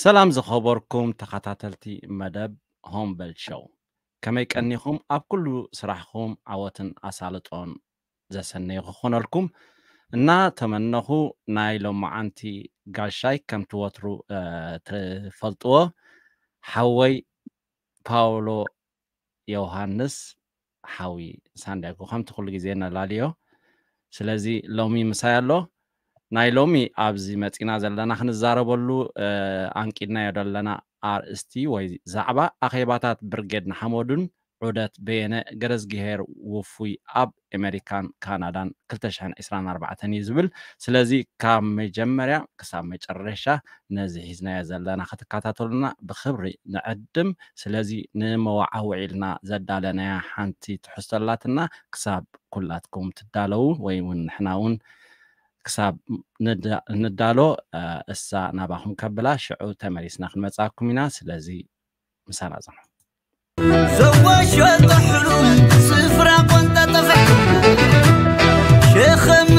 ሰላም ዝኸበርኩም ተኸታተልቲ መደብ ሆምበል ሸው ከመይ ቀኒኹም ኣብ ኩሉ ስራሕኹም ዓወትን ኣሳልጦን ዘሰነይ ክኾነልኩም እና ተመነኹ ናይ ሎመዓንቲ ጋሻይ ከም ትወትሩ ትፈልጥዎ ሓወይ ፓውሎ ዮሃንስ ሓዊ ሳንዳጎ ከምቲ ኩሉ ግዜ ነላልዮ ስለዚ ሎሚ ምሳይ ኣሎ ናይ ሎሚ ኣብዚ መፂና ዘለና ክንዛረበሉ ኣንቂድናዮ ዘለና ኣርእስቲ ወይ ዛዕባ ኣኼባታት ብርጌድ ንሓመዱን ዑደት በየነ ገረዝግሄር ውፉይ ኣብ ኣሜሪካን ካናዳን 224 እዩ ዝብል ስለዚ ካብ መጀመርያ ክሳብ መጨረሻ ነዚ ሒዝናዮ ዘለና ክትከታተሉና ብክብሪ ንዕድም ስለዚ ንመዋዓ ውዒልና ዘዳለናያ ሓንቲ ትሕዝቶላትና ክሳብ ኩላትኩም ትዳለው ወይ እውን ንሕና እውን ክሳብ ንዳሎ እሳ ናባኹም ከብላ ሽዑ ተመሊስና ክንመፃኩም ኢና ስለዚ ምሳና ፅሑ ዘዋሸጦ ሕሉም ስፍራ ቆንጠጠፈ ሸኸም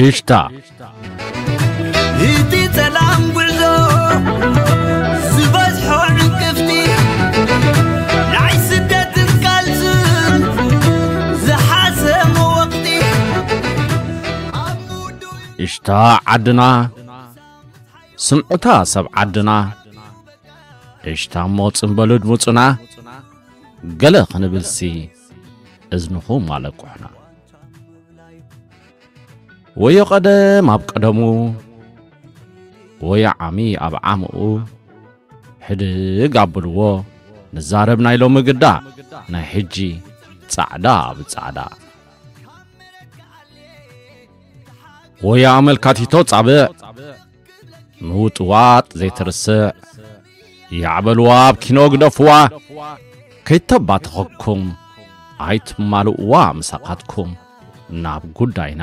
está. إشتا عدنا سمعتا سب عدنا إشتا موت بلد موتنا قلق نبلسي ازنخو مالك وحنا ወዮ ቐደም ኣብ ቀደሙ ወይ ዓሚ ኣብ ዓምኡ ሕድግ ኣብልዎ ንዛረብ ናይ ሎሚ ግዳ ናይ ሕጂ ጻዕዳ ኣብ ጻዕዳ ወይ ኣመልካቲቶ ጻብዕ ምውጥዋጥ ዘይትርስዕ ይዕበልዋ ኣብ ኪኖ ግደፍዋ ከይተባተኸኩም ኣይትማልእዋ ምሳኻትኩም ናብ ጉዳይና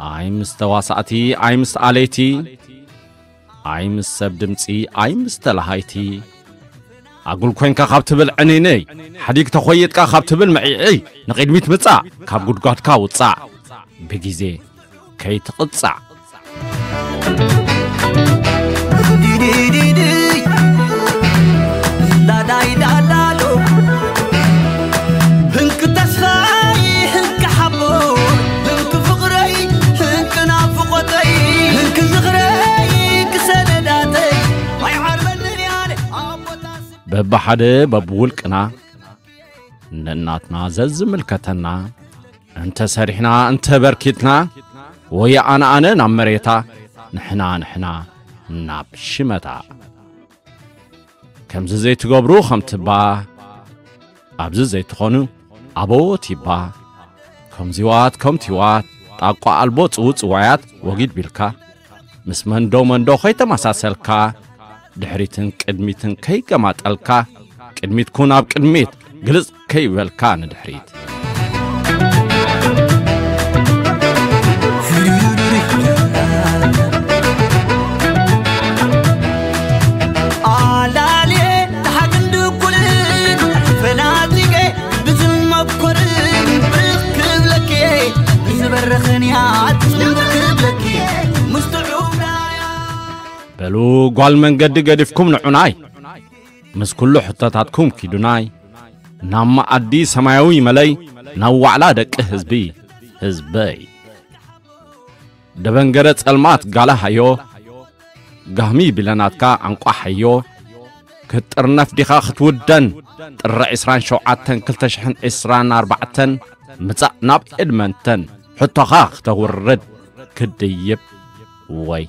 ايمس تواساتي ايمس عليتي ايمس سبدمتي ايمس تلهايتي اقول كوين كاخابتبل انيني حديك تخويت كاخابتبل معي اي نقيد ميت متسع كابقود قاد كاوتسع بجيزي كي تقدسع በባሕደ በብውልቅና እንደ እናትና ዘዝ ምልከተና እንተ ሰሪሕና እንተ በርኪትና ወይ ኣነ ኣነ ናብ መሬታ ንሕና ንሕና ናብ ሽመታ ከምዚ ዘይትገብሩ ከም ትባ ኣብዚ ዘይትኾኑ ኣቦት ይባ ከምዚዋት ከምቲዋት ጣቋ ኣልቦ ጽውፅዋያት ወጊድ ቢልካ ምስ መንዶ መንዶ ኸይተመሳሰልካ دحريتن قدميتن كي قمات ألكا قدميت كوناب قدميت قلز كي ولكان دحريت Thank you. بلو قال من قد قد فيكم نعناي مس كل حطاتكم كي دوناي نام أدي سماوي ملاي نو على دك حزبي حزبي دبن قرت المات قال هيو قهمي بلاناتكا انقا حيو كتر نفدي خاخت ودن تر اسران شوعتن كلتشحن اسران اربعتن متى ناب ادمنتن حتى خاخت ورد كديب وي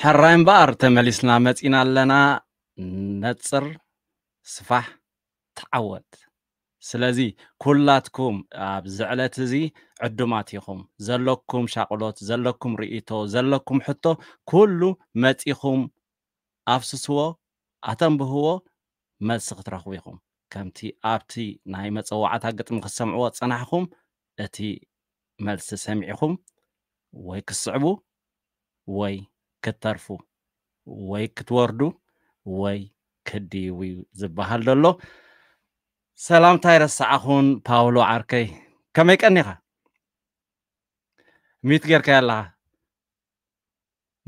ሕራይ እምበኣር ተመሊስና መፂና ኣለና ነፅር ስፋሕ ተዓወት ስለዚ ኩላትኩም ኣብዚ ዕለት እዚ ዕዱማት ኢኹም ዘለኩም ሻቅሎት ዘለኩም ርእቶ ዘለኩም ሕቶ ኩሉ መፂኹም ኣፍስስዎ ኣተንብህዎ መልሲ ክትረኽቡ ኢኹም ከምቲ ኣብቲ ናይ መፀዋዕታ ግጥሚ ክሰምዕዎ ፀናሕኩም እቲ መልሲ ሰሚዕኹም ወይ ክስዕቡ ወይ ክተርፉ ወይ ክትወርዱ ወይ ክድይው ዝበሃል ደሎ ሰላምታ ይረስዓኹን ፓውሎ ዓርከይ ከመይ ቀኒኻ ሚት ጌርካ ኣለኻ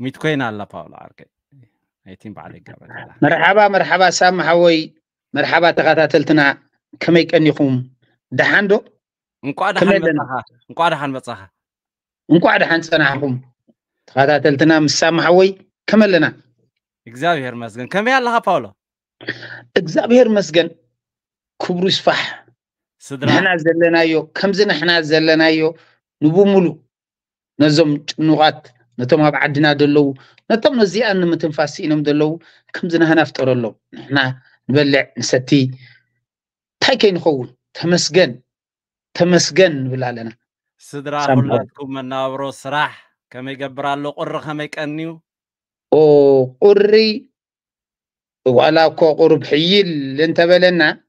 ሚት ኮይና ኣላ ፓውሎ ዓርከይ ኣይቲን በዓል ይጋበላ መርሓባ መርሓባ ሳብ ማሓወይ መርሓባ ተኸታተልትና ከመይ ቀኒኹም ደሓን ዶ እንቋዕ ደሓን መፅኻ እንቋዕ ደሓን መፅኻ እንቋዕ ደሓን ፀናሕኹም ተኸታተልትና ምሳምሐ ወይ ከመለና እግዚኣብሔር መስገን ከመይ ኣለኻ ፓውሎ እግዚኣብሔር መስገን ክብሩ ይስፋሕ ንሕና ዘለናዮ ከምዚ ንሕና ዘለናዮ ንብሙሉ ነዞም ጭኑቓት ነቶም ኣብ ዓድና ደለው ነቶም ነዚኣ ንምትንፋስ ኢኖም ደለው ከምዚ ንህና ፍጠረሎም ንሕና ንበልዕ ንሰቲ እንታይ ከይንኸውን ተመስገን ተመስገን ንብል ኣለና ስድራ ኩላትኩም መነባብሮ ስራሕ كما يقبر الله قر كما يقنيو او قري ولا كو قرب حيل انت بلنا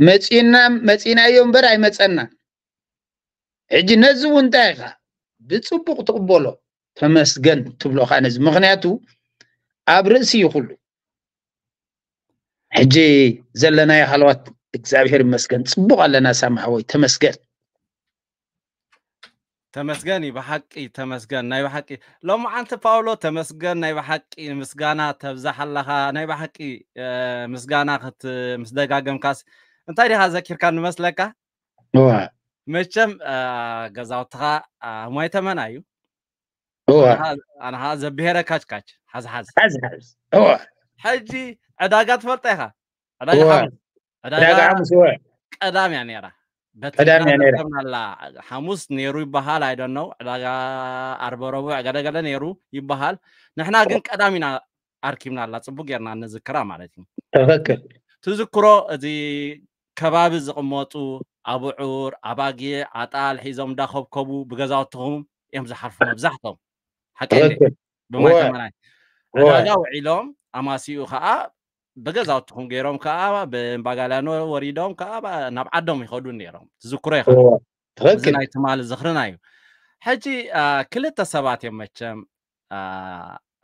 مصينا مصينا يوم براي اي مصنا حجي نزو انت يا بصبق تقبله ተመስገን ትብሎ ከዓ ነዚ ምክንያቱ ኣብ ርእሲ ይኩሉ ሕጂ ዘለናዮ ሃልዋት እግዚኣብሔር ይመስገን ፅቡቅ ኣለና ተመስገን እዩ ብሓቂ ተመስገን ናይ ብሓቂ ሎሚ ዓንቲ ፓውሎ ተመስገን ናይ ብሓቂ ምስጋና ተብዛሕ ኣለኻ ናይ ብሓቂ ምስጋና ክት ምስ ደጋገምካስ እንታይ ዲኻ ዘኪርካ ንመስለካ መቸም ገዛውትኻ ማይ ተመና እዩ ኣነ ከዓ ዘብሄረ ካችካች ሓዝሓዝ ሕጂ ዕዳጋ ትፈልጠ ኢኻ ዕዳጋ ቀዳም እያ ነራ ሐሙስ ነይሩ ይበሃል አይ ዶንት ኖው ዕዳጋ ዓርበ ረቡዕ ገለገለ ነይሩ ይበሃል ንሕና ግን ቀዳሚና ኣርኪብና ኣላ ፅቡቅ ጌርና ንዝክራ ማለት እዩ ተኽክል ትዝክሮ እዚ ከባቢ ዝቕመጡ ኣብዑር ኣባጊዕ ኣጣል ሒዞም እንዳኸብከቡ ብገዛውትኹም እዮም ዝሓርፉ መብዛሕቶም ሓቂ ብማይ ተመናይ ዕዳጋ ውዒሎም ኣማሲኡ ከዓ ብገዛውትኩም ገይሮም ከዓ ብእምባጋልያኖ ወሪዶም ከዓ ናብ ዓዶም ይኸዱ ነይሮም ትዝክሮ ይኸ ናይ ትማል ዝኽርና እዩ ሕጂ ክልተ ሰባት እዮም መቸም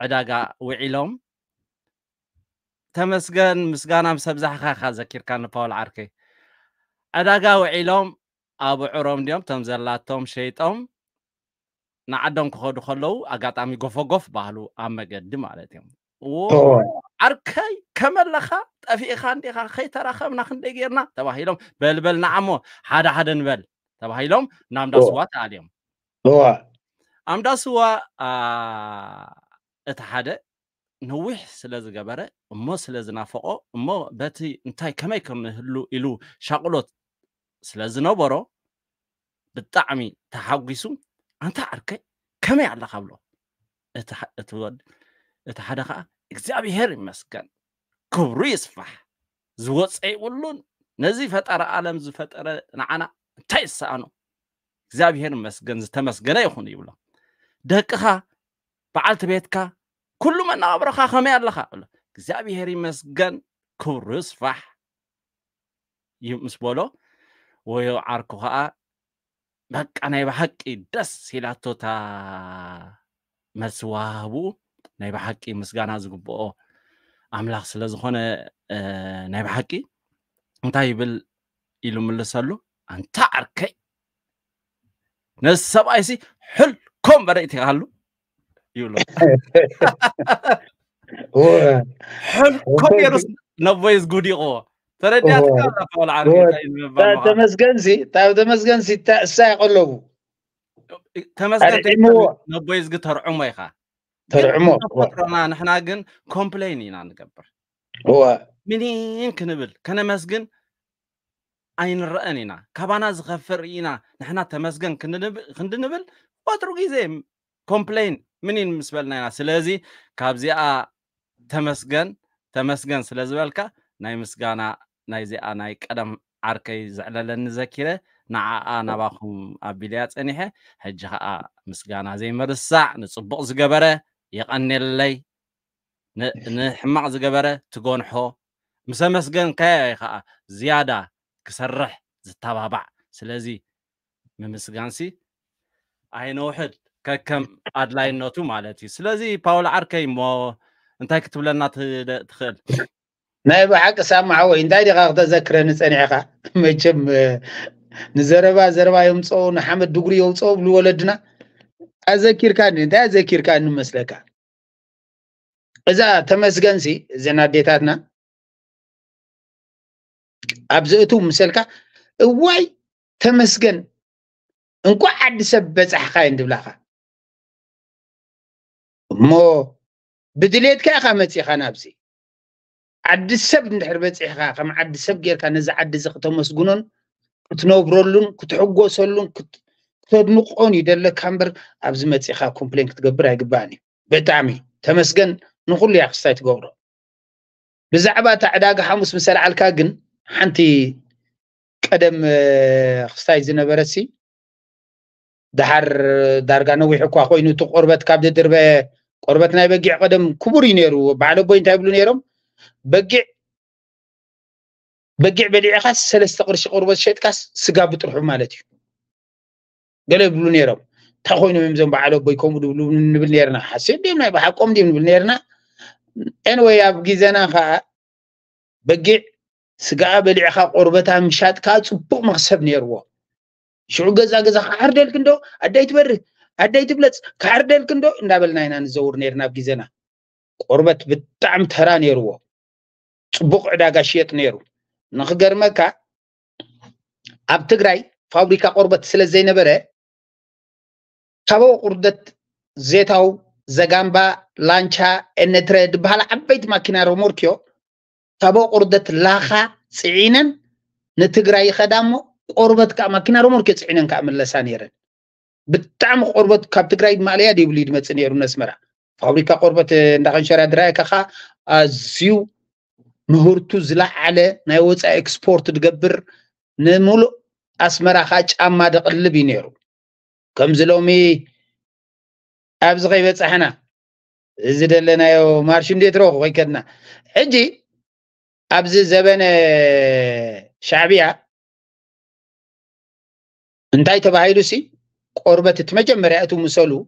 ዕዳጋ ውዒሎም ተመስገን ምስጋና ምስ ኣብዛሕካካ ዘኪርካ ንፓውል ዓርኪ ዕዳጋ ውዒሎም ኣብ ዕሮም ድኦም ቶም ዘላቶም ሸይጦም ንዓዶም ክኸዱ ከለዉ ኣጋጣሚ ጎፈጎፍ ባህሉ ኣብ መገዲ ማለት እዮም عركي كملخا ጠፊእኻ እንዲኻ ከይተረኸብና ክንደይ ጌርና ተባሂሎም በልበል ንዓሞ ሓደ ሓደ ንበል ተባሂሎም ናብ እንዳስዋ ተኣልዮም ኣብ እንዳስዋ እቲ ሓደ ነዊሕ ስለ ዝገበረ እሞ ስለ ዝናፈቆ እሞ በቲ እንታይ ከመይ ክንህሉ ኢሉ ሻቅሎት ስለ ዝነበሮ ብጣዕሚ ተሓጒሱ ኣንታ ዓርከይ ከመይ ኣለካ ብሎ እቲ ወድ እቲ ሓደ ከዓ እግዚኣብሄር ይመስገን ክብሩ ይስፋሕ ዝወፀ ይብሉን ነዚ ፈጠረ ኣለም ዝፈጠረ ንዓና እንታይ ይሰኣኖ እግዚኣብሄር መስገን ዝተመስገነ ይኹን ይብሎ ደቅኻ በዓልቲ ቤትካ ኩሉ መነባብሮካ ከመይ ኣለካ ብሎ እግዚኣብሄር ይመስገን ክብሩ ይስፋሕ ምስ በሎ ወይ ዓርኩ ከዓ በቃ ናይ ብሓቂ ደስ ኢላቶታ መልሲ ዋህቡ ናይ ብሓቂ ምስጋና ዝግብኦ ኣምላኽ ስለ ዝኾነ ናይ ብሓቂ እንታይ ይብል ኢሉ ምልሰሉ ኣንታ ዓርከይ ነዚ ሰብኣይ ሲ ሕልኮም በደእቲ ካሃሉ ይብሎ ሕልኮም የሩስ ነቦይስ ጉዲቕዎ ተመስገንሲ ታብ ተመስገንሲ እሳ ይቀለቡ ተመስገን ነቦይስ ግተርዑሞ ኢኻ ترى عمر نا نحنا ግን ኮምፕሌን ኢና ንገብር ዋ ምንን ክንብል ከነመስግን ኣይንረአን ኢና ካባና ዝኸፍር ኢና ንሕና ተመስገን ክንድንብል ቆጥሩ ግዜ ኮምፕሌን ምንን ምስ በልና ኢና ስለዚ ካብዚኣ ተመስገን ተመስገን ስለ ዝበልካ ናይ ምስጋና ናይዚኣ ናይ ቀደም ዓርከይ ዘዕለለኒ ዘኪረ ንዓኣ ናባኹም ኣቢልያ ፀኒሐ ሕጂ ከዓ ምስጋና ዘይመርሳዕ ንፅቡቅ ዝገበረ የቐኒለይ ንሕማቕ ዝገበረ ትጎንሖ ምሰ መስገን ከያይ ከዓ ዝያዳ ክሰርሕ ዝተባባዕ ስለዚ ምምስጋንሲ ኣይነውሕድ ከከም ኣድላይነቱ ማለት እዩ ስለዚ ፓውል ዓርከይ እሞ እንታይ ክትብለና ትኽእል ናይ ብሓቂ ሳማዓ ወይ እንታይ ዲኻ ክተዘክረኒ ፀኒዕኻ መቸም ንዘረባ ዘረባ የምፀው ንሓመድ ድጉሪ የውፀው ብሉ ወለድና ኣዘኪርካ እንታይ ኣዘኪርካ ንመስለካ እዛ ተመስገን ሲ እዘን ኣዴታትና ኣብዚ እቱ ምሰልካ እዋይ ተመስገን እንኳ ዓዲ ሰብ በፃሕካ እንትብላካ እሞ ብድሌትካ ኢካ መፂኻ ናብዚ ዓዲ ሰብ እንድሕር በፂሕካ ከም ዓዲ ሰብ ጌርካ ነዚ ዓዲ ዚ ክተመስግኖን ክትነብረሉን ክትሕጎሰሉን ተድንቆን ይደለካ እምበር ኣብዚ መፂኻ ኮምፕሌን ክትገብር ኣይግባእን እዩ ብጣዕሚ ተመስገን ንኩሉ ያ ክስታይ ትገብሮ ብዛዕባ እታ ዕዳጋ ሓሙስ ምስ ግን ሓንቲ ቀደም ክስታይ ዝነበረሲ ሲ ድሓር ዳርጋ ነዊሕ እኳ ኮይኑ እቲ ቆርበት ካብ ድድርበ ቆርበት ናይ በጊዕ ቀደም ክቡር እዩ ነይሩ በዓለ ቦይ እንታይ ይብሉ ነይሮም በጊዕ በጊዕ በሊዕካስ ሰለስተ ቅርሺ ቆርበት ሸጥካስ ስጋ ብጥርሑ ማለት እዩ ገለ ይብሉ ነይሮም እንታይ ኮይኖም እዮም እዞም በዓል ኣቦይ ከምኡ ድብሉ ንብል ነርና ሓሴት ድዮም ናይ ብሓቆም ድዮም ንብል ነርና ኤንወይ ኣብ ግዜና ከዓ በጊዕ ስጋኣ በሊዕካ ቆርበታ ምሻጥካ ፅቡቅ መክሰብ ነይርዎ ሽዑ ገዛ ገዛ ክዓርደልክ እንዶ ኣዳይ ትበርህ ኣዳይ ትብለፅ ክዓርደልክ እንዶ እንዳበልና ኢና ንዘውር ነርና ኣብ ግዜና ቆርበት ብጣዕሚ ተራ ነይርዎ ፅቡቅ ዕዳጋ ሽየጥ ነይሩ ንክገርመካ ኣብ ትግራይ ፋብሪካ ቆርበት ስለ ዘይነበረ ካበኡ ቁርደት ዜታው ዘጋምባ ላንቻ እነትረ ድበሃል ዓበይቲ ማኪና ሮሞርክዮ ካበኡ ቁርደት ላኻ ፅዒነን ንትግራይ ይኸዳ እሞ ቆርበት ከዓ ማኪና ሮሞርክዮ ፅዒነን ከዓ መለሳ ነይረን ብጣዕሚ ቆርበት ካብ ትግራይ ድማ ድብሉ ደይብሉ ድመፅእ ነይሩ ነስመራ ፋብሪካ ቆርበት እንዳኸንሸራ ድራይ ከኻ ኣዝዩ ምህርቱ ዝለዓለ ናይ ወፃኢ ኤክስፖርት ትገብር ንሙሉእ ኣስመራ ከዓ ጫማ ደቅልብ እዩ ነይሩ كمز لومي أبز غيبة صحنا زدن لنا يو مارشن ديت روخ ويكدنا حجي أبز زبن شعبية انتاي تبعيدو سي قربة تتمجم مرأتو مسلو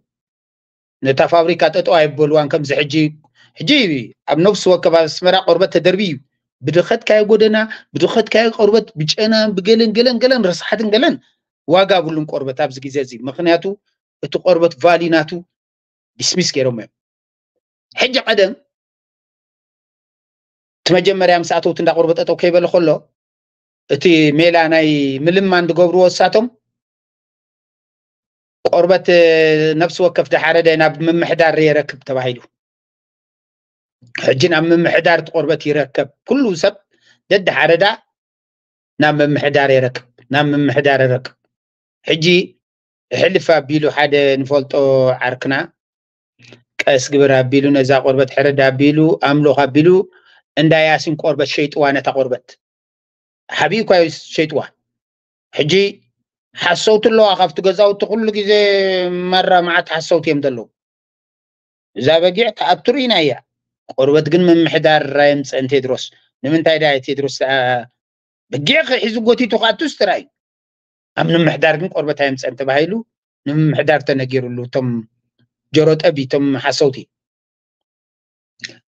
نتا فابريكا تتو عيب بولوان كمز حجي حجي أب نفس وكبا سمرا قربة تدربيو بدو خد كاي قودنا بدو خد كاي قربة بجأنا بجلن جلن جلن رسحتن جلن, جلن, جلن, جلن, جلن, جلن, جلن ዋጋ ብሉን ቆርበት ኣብዚ ግዜ እዚ ምክንያቱ እቲ ቆርበት ቫሊናቱ ዲስሚስ ገይሮም እዮም ሕጂ ቀደም እቲ መጀመርያ ምስ ኣተውት እንዳ ቆርበት ጠጠው ከይበለ ከሎ እቲ ሜላ ናይ ምልማን ዝገብርዎ እሳቶም ቆርበት ነፍሲ ወከፍ ዳሓረደ ናብ ምምሕዳር የረክብ ተባሂሉ ሕጂ ናብ ምምሕዳር እቲ ቆርበት ይረከብ ኩሉ ሰብ ደዳሓረዳ ናብ ምምሕዳር የረክብ ናብ ምምሕዳር ይረክብ ሕጂ ሕልፍ ኣቢሉ ሓደ ንፈልጦ ዓርክና ቀስ ግብር ኣቢሉ ነዛ ቆርበት ሕረዳ ኣቢሉ ኣምልኽ ኣቢሉ እንዳ ያሲን ቆርበት ሸይጥዋ ነታ ቆርበት ሓቢብ ኳ ሸይጥዋ ሕጂ ሓሰውቲ ኣለዋ ካብቲ ገዛውቲ ኩሉ ግዜ መራ መዓት ሓሰውቲ እዮም ዘለዉ እዛ በጊዕ ተኣቱ ርኢና እያ ቆርበት ግን ምምሕዳር ራየምፅአን ቴድሮስ ንምንታይ ዳ ቴድሮስ በጊዕ ሒዙ ጎቲቱ ከኣቱስ ጥራይ እዩ أم نمحدار جن قربة تايمز أنت بهيلو نمحدار تنجير اللو تم جرات أبي تم حسوتي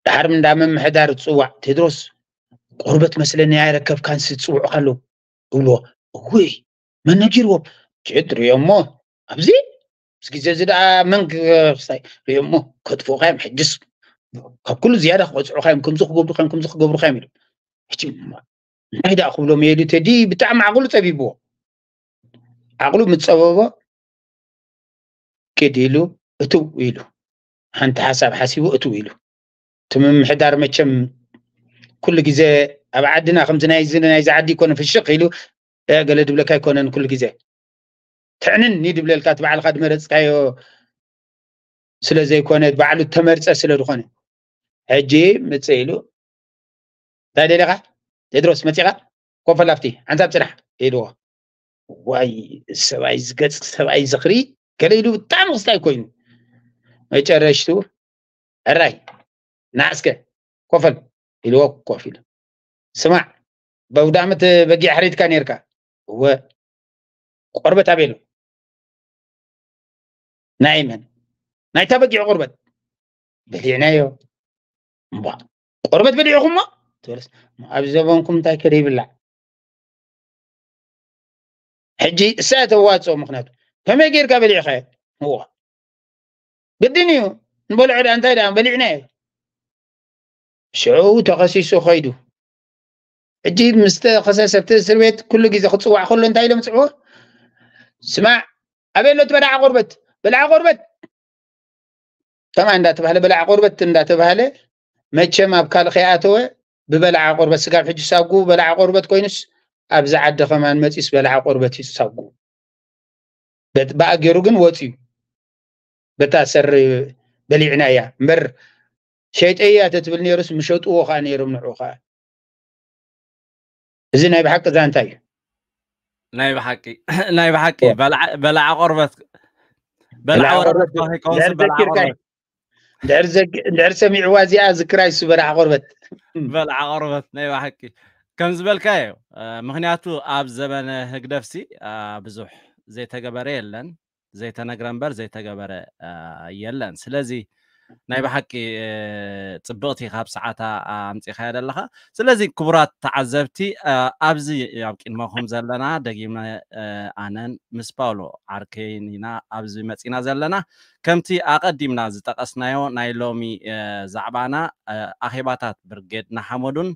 دهار من دام نمحدار تسوع تدرس قربة مثلا نعيرك كيف كان ستسوع قالو قولوا وي من نجيرو تدري يا أمو أبزي بس كي زيادة من كفصاي يا أمو كتفو غيم حجس كل زيادة خوزعو خيم كمزخ قبرو خيم كمزخ قبرو خيم حجي ما نهيدا أخو لهم يلي تدي بتاع معقول تبيبوه ዓቕሉ ምስ ፀበቦ ቅድ ኢሉ እትው ኢሉ ሓንቲ ሓሳብ ሓሲቡ እትው ኢሉ እቲ ምምሕዳር መቸም ኩሉ ግዜ ኣብ ዓድና ከምዚ ናይዚ ዓዲ ይኮነን ፍሽኽ ኢሉ ገለ ድብለካ ይኮነን ኩሉ ግዜ ትዕንን ኒድብለልካ እቲ በዓልካ ድመረፅካዮ ስለ ዘይኮነ ባዕሉ ተመርፀ ስለ ዝኾነ ሕጂ ምፅ ኢሉ እንታይ ደሊኻ ቴድሮስ መፂኻ ኮፈላፍቲ ዓንሳብ ፅናሕ ኢልዎ واي سبعي زقت سبعي زخري كريلو بتعمل ستاي كوين ما يتعرشتو الرأي ناسك كوفل إلو كوفل سمع بودامة بجي حريت كان يركا هو قربة تابيلو نايما نايتا بقي قربة بليعنايو مبا قربة بليعكم ما تورس ما أبزبونكم تاكري بالله حجي سات وات صوم مخناتو كما غير قبل يا خير هو قدنيو نبلع عند انت دام بلعنا شعو تخسيسو خيدو عجيب مست خساسة تسر بيت كل جيز خد صوع كل انت دام تصوع سمع ابي لو تبلع غربت بلع غربت تمام عندها تبهله بلع غربت عندها تبهله ما تشم ابكال خياته ببلع غربت سقاف حجي ساقو بلع غربت كوينس ابزع دخمان متيس بلع قربتي ساقو بقى جروجن وطيو بتاسر بليعنا يا مر شايت ايا تتبلني رس مشوت اوخا نير من اوخا زين اي بحق زانتاي نايب حقي نايب حقي بلع بلع قربت بلع قربت درس سمع وازي از كرايس بلع قربت بلع قربت نايب حقي كم زبل كايو ምክንያቱ ኣብ ዘበነ ህግደፍሲ ብዙሕ ዘይተገበረ የለን ዘይተነግረ እምበር ዘይተገበረ የለን ስለዚ ናይ ብሓቂ ፅብቕቲ ካብ ሰዓታ ኣምፂእካያ ዘለካ ስለዚ ክቡራት ተዓዘብቲ ኣብዚ ኣብ ቅድመኹም ዘለና ደጊመ ኣነን ምስ ፓውሎ ዓርከይን ኢና ኣብዚ መፂና ዘለና ከምቲ ኣቐዲምና ዝጠቐስናዮ ናይ ሎሚ ዛዕባና ኣኼባታት ብርጌድ ንሓመዱን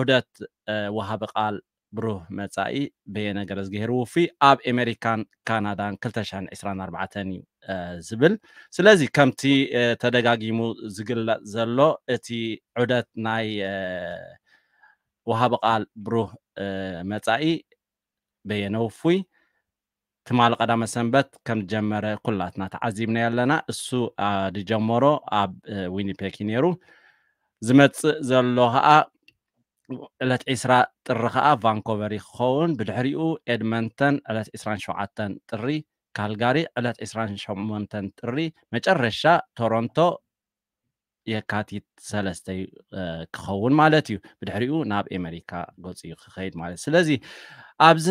ዑደት Uh, ወሃበ ቃል ብሩህ መጻኢ በየነገር ዝገሄር ውፊ ኣብ ኤሜሪካን ካናዳን 224 እዩ uh, ዝብል ስለዚ ከምቲ uh, ተደጋጊሙ ዝግለፅ ዘሎ እቲ ዑደት ናይ ወሃበ ቃል ብሩህ መጻኢ በየነ ውፉይ ትማል ቀዳመ ሰንበት ከም ጀመረ ኩላትና ተዓዚብና ኣለና እሱ ድጀመሮ ኣብ ዊኒፔክ ነይሩ ዝመፅእ ዘሎ ከዓ ዕለት 20 ጥሪ ከዓ ቫንኮቨር ይክኸውን ብድሕሪኡ ኤድመንተን ዕለት 27 ጥሪ ካልጋሪ ዕለት 28 ጥሪ መጨረሻ ቶሮንቶ የካቲት ሰለስተ ክኸውን ማለት እዩ ብድሕሪኡ ናብ ኤሜሪካ ገፂኡ ክኸይድ ማለት እዩ ስለዚ ኣብዚ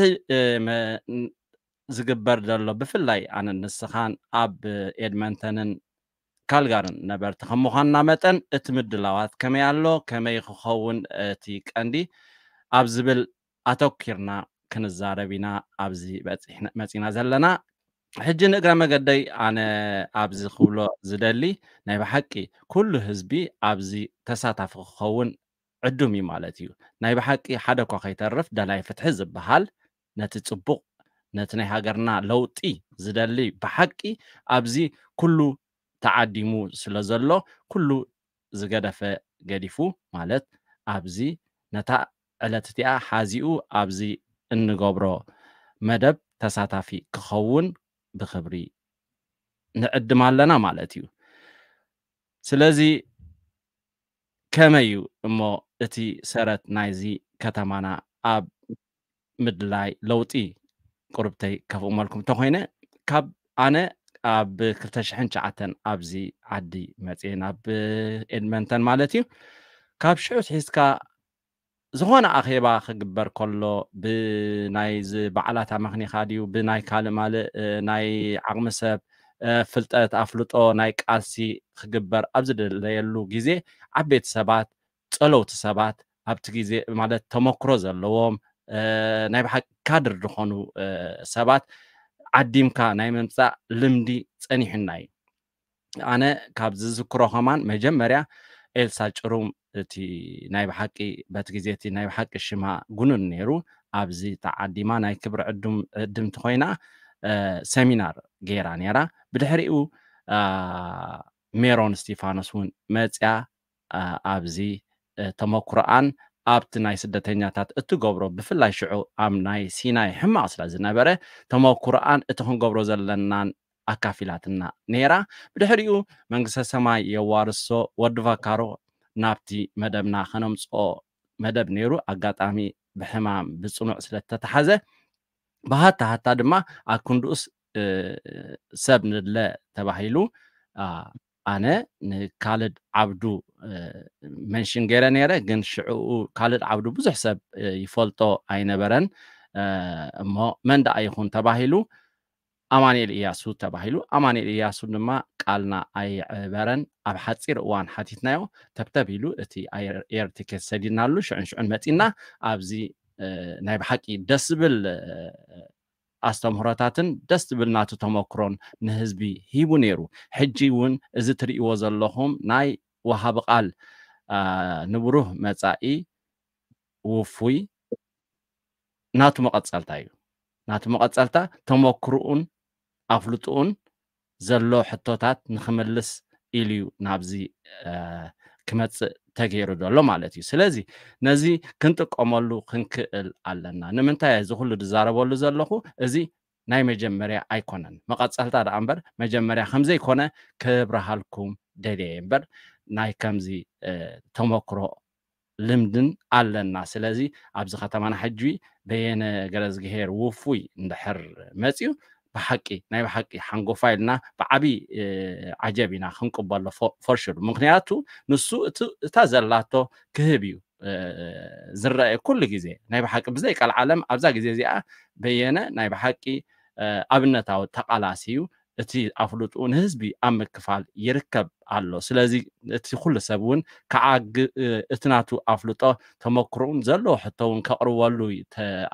ዝግበር ዘሎ ብፍላይ ኣነ ንስኻን ኣብ ኤድመንተንን ካልጋርን ነበርቲ ከም ምዃንና መጠን እቲ ምድላዋት ከመይ ኣሎ ከመይ ክኸውን እቲ ቀንዲ ኣብ ዝብል ኣተኪርና ክንዛረብ ኢና ኣብዚ መፂና ዘለና ሕጂ ንእግረ መገደይ ኣነ ኣብዚ ክብሎ ዝደሊ ናይ ብሓቂ ኩሉ ህዝቢ ኣብዚ ተሳታፊ ክኸውን ዕዱም እዩ ማለት እዩ ናይ ብሓቂ ሓደ እኳ ከይተርፍ ዳላይ ፍትሒ ዝበሃል ነቲ ፅቡቕ ነቲ ናይ ሃገርና ለውጢ ዝደሊ ብሓቂ ኣብዚ ኩሉ ተዓዲሙ ስለ ዘሎ ኩሉ ዝገደፈ ገዲፉ ማለት ኣብዚ ነታ ዕለት እቲኣ ሓዚኡ ኣብዚ እንገብሮ መደብ ተሳታፊ ክኸውን ብክብሪ ንዕድም ኣለና ማለት እዩ ስለዚ ከመይ እዩ እሞ እቲ ሰረት ናይዚ ከተማና ኣብ ምድላይ ለውጢ ቁርብተይ ከፍእመልኩም እንተኮይነ ካብ ኣነ ኣብ 209 ኣብዚ ዓዲ መፅእ ናብ ኤድመንተን ማለት እዩ ካብ ሽዑት ሒዝካ ዝኾነ ኣኼባ ክግበር ከሎ ብናይ በዓላት ኣመክኒካ ድዩ ብናይ ካልእ ማልእ ናይ ዓቕሚ ሰብ ፍልጠት ኣፍልጦ ናይ ቃልሲ ክግበር ኣብ ዝደለየሉ ግዜ ዓበይቲ ሰባት ፀለውቲ ሰባት ኣብቲ ግዜ ማለት ተመክሮ ዘለዎም ናይ ብሓቂ ካድር ዝኾኑ ሰባት ዓዲምካ ናይ ምምፃእ ልምዲ ፀኒሕና እዩ ኣነ ካብ ዝዝክሮ ኸማን መጀመርያ ኤልሳ ጭሩም እቲ ናይ ብሓቂ በቲ ግዜ እቲ ናይ ብሓቂ ሽማ ጉኑን ነይሩ ኣብዚ ተዓዲማ ናይ ክብሪ ዕድምቲ ኮይና ሰሚናር ገይራ ነራ ብድሕሪኡ ሜሮን ስጢፋኖስ እውን መፅያ ኣብዚ ተመኩሮኣን ኣብቲ ናይ ስደተኛታት እትገብሮ ብፍላይ ሽዑ ኣብ ናይ ሲናይ ሕማቅ ስለ ዝነበረ ተመኩሮኣን እቲ ክንገብሮ ዘለናን ኣካፊላትና ነራ ብድሕሪኡ መንግስተ ሰማይ የዋርሶ ወዲ ቫካሮ ናብቲ መደብና ከነምፅኦ መደብ ነይሩ ኣጋጣሚ ብሕማም ብፅኑዕ ስለተተሓዘ ብሃታ ሃታ ድማ ኣብ ክንድኡስ ሰብ ንድለ ተባሂሉ ኣነ ንካልድ ዓብዱ መንሽን ገይረ ነይረ ግን ሽዑኡ ካልድ ዓብዱ ብዙሕ ሰብ ይፈልጦ ኣይነበረን እሞ መን ዳኣ ይኹን ተባሂሉ ኣማኒኤል እያሱ ተባሂሉ ኣማኒኤል እያሱ ድማ ቃልና ኣይዕበረን ኣብ ሓፂር እዋን ሓቲትናዮ ተብተብ ኢሉ እቲ ኤርቲኬት ሰዲድናሉ ሽዑን ሽዑን መፂና ኣብዚ ናይ ብሓቂ ደስ ዝብል ኣስተምህሮታትን ደስ ዝብል ናቱ ተመክሮን ንህዝቢ ሂቡ ነይሩ ሕጂ እውን እዚ ትርእይዎ ዘለኹም ናይ ወሃቢ ቃል ንብሩህ መጻኢ ውፉይ ናቱ መቐፀልታ እዩ ናቱ መቐፀልታ ተመክርኡን ኣፍልጥኡን ዘሎ ሕቶታት ንክምልስ ኢሉ እዩ ናብዚ ክመፅእ ተገይሩሎ ማለት እዩ ስለዚ ነዚ ክንጥቀመሉ ክንክእል ኣለና ንምንታይ እዚ ኩሉ ዝዛረበሉ ዘለኹ እዚ ናይ መጀመርያ ኣይኮነን መቐፀልታ ዳ እምበር መጀመርያ ከምዘይኮነ ክብረሃልኩም ደልየ እምበር ናይ ከምዚ ተመክሮ ልምድን ኣለና ስለዚ ኣብዚ ከተማና ሕጂ በየነ ገረዝግሄር ውፉይ እንድሕር መፅኡ ብሓቂ ናይ ብሓቂ ሓንጎፋ ኢልና ብዓብይ ዓጀብ ኢና ክንቅበሎ ፈርሽሉ ምክንያቱ ንሱ እታ ዘላቶ ክህብ እዩ ዝረአ ኩሉ ግዜ ናይ ብሓቂ ብዘይ ቃል ዓለም ኣብዛ ግዜ እዚኣ በየነ ናይ ብሓቂ ኣብነታዊ ተቃላሲ እዩ እቲ ኣፍልጡ ንህዝቢ ኣብ ምክፋል ይርከብ ኣሎ ስለዚ እቲ ኩሉ ሰብ እውን ከዓ እቲ ናቱ ኣፍልጦ ተመክሩን ዘለዎ ሕቶ እውን ከቅርበሉ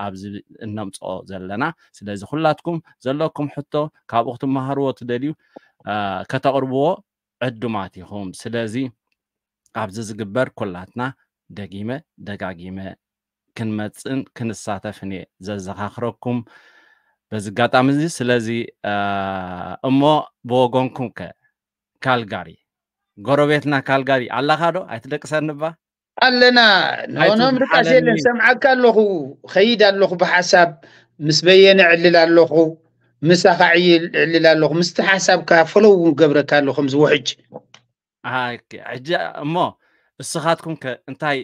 ኣብዚ እነምፅኦ ዘለና ስለዚ ኩላትኩም ዘለኩም ሕቶ ካብኡ ክትመሃርዎ ትደልዩ ከተቅርብዎ ዕድማት ኢኹም ስለዚ ኣብዚ ዝግበር ኩላትና ደጊመ ደጋጊመ ክንመፅን ክንሳተፍን እየ ዘዘኻኽረኩም በዚ ኣጋጣሚ እዚ ስለዚ እሞ ብወገንኩም ከ ካልጋሪ ጎረቤትና ካልጋሪ ኣለካ ዶ ኣይትደቅሰንባ ኣለና ንሆኖም ድቃስ የለን ሰምዓካ ኣለኹ ከይድ ኣለኹ ብሓሳብ ምስ በየነ ዕልል ኣለኹ ምሳኻ ዕይ ዕልል ኣለኹ ምስቲ ሓሳብካ ፈለው ገብረካ ኣሎ ከምዚ ውሕጅ ሕጂ እሞ እስኻትኩም ከ እንታይ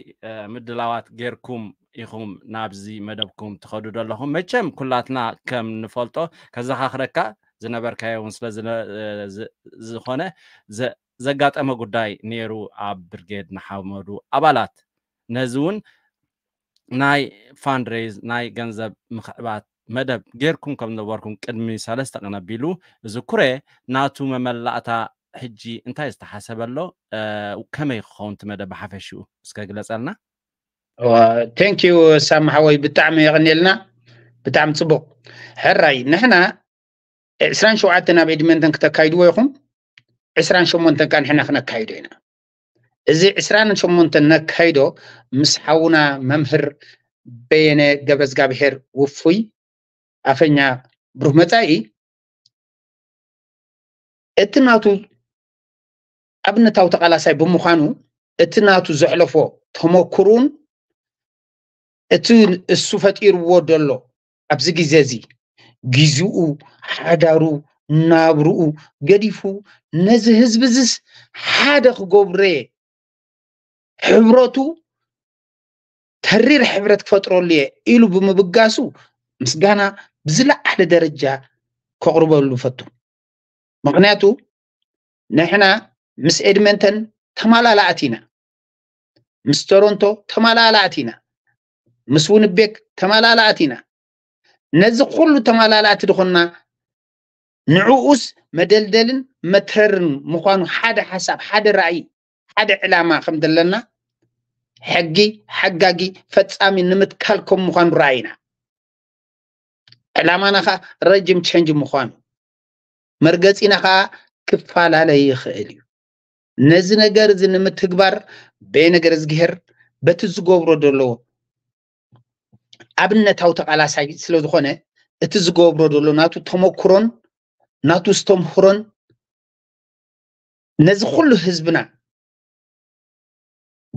ምድላዋት ጌርኩም ኢኹም ናብዚ መደብኩም ትኸዱ ዘለኹም መቸም ኩላትና ከም ንፈልጦ ከዘኻኽረካ ዝነበርካዮ እውን ስለዝኾነ ዘጋጠመ ጉዳይ ነይሩ ኣብ ብርጌድ ንሓመዱ ኣባላት ነዚ እውን ናይ ፋንድሬዝ ናይ ገንዘብ ምክዕባት መደብ ጌርኩም ከም ዝነበርኩም ቅድሚ ሰለስተ ቀነቢሉ እዚ ኩሬ ናቱ መመላእታ ሕጂ እንታይ ዝተሓሰበ ኣሎ ከመይ ክኸውን ቲ መደብ ብሓፈሽኡ እስከ ግለፀልና ቴንኪዩ ሳምሓወይ ብጣዕሚ የቕኒልና ብጣዕሚ ፅቡቅ ሕራይ ንሕና 27 ናብ ኤድመንተን ክተካይድዎ ይኹም 28 ካ ንሕና ክነካይዶ ኢና እዚ 28 ነካይዶ ምስ ሓውና መምህር በየነ ገብረ እግዚኣብሔር ውፉይ ኣፈኛ ብሩህ መፃኢ እቲ ናቱ ኣብነታዊ ተቃላሳይ ብምዃኑ እቲ ናቱ ዘሕለፎ ተመክሩን እቲ እሱ ፈጢርዎ ደሎ ኣብዚ ግዜ እዚ ግዚኡ ሓዳሩ ናብርኡ ገዲፉ ነዚ ህዝቢ ዝስ ሓደ ክገብሮ ሕብረቱ ተሪር ሕብረት ክፈጥረሉ እየ ኢሉ ብምብጋሱ ምስጋና ብዝለዓለ ደረጃ ከቅርበሉ ፈቱ ምክንያቱ ንሕና ምስ ኤድመንተን ተመላላእቲ ኢና ምስ ቶሮንቶ ተመላላእቲ ኢና ምስ እውን ቤክ ተመላላእቲ ኢና ነዚ ኩሉ ተመላላእቲ ድኾንና ንዕኡስ መደልደልን መትረርን ምኳኑ ሓደ ሓሳብ ሓደ ራእይ ሓደ ዕላማ ከም ዘለና ሕጊ ሓጋጊ ፈፃሚ ንምትካል ከም ምኳኑ ረአይና ዕላማና ከዓ ረጅም ቸንጅ ምኳኑ መርገፂና ከዓ ክፈላለየ ይኽእል እዩ ነዚ ነገር እዚ ንምትግባር በየ ነገር ዝግሄር በቲ ዝገብሮ ዘለዎ ኣብነታዊ ተቃላሳይ ስለ ስለዝኮነ እቲ ዝገብሮ ዘሎ ናቱ ተመክሮን ናቱ ዝተምህሮን ነዚ ኩሉ ህዝብና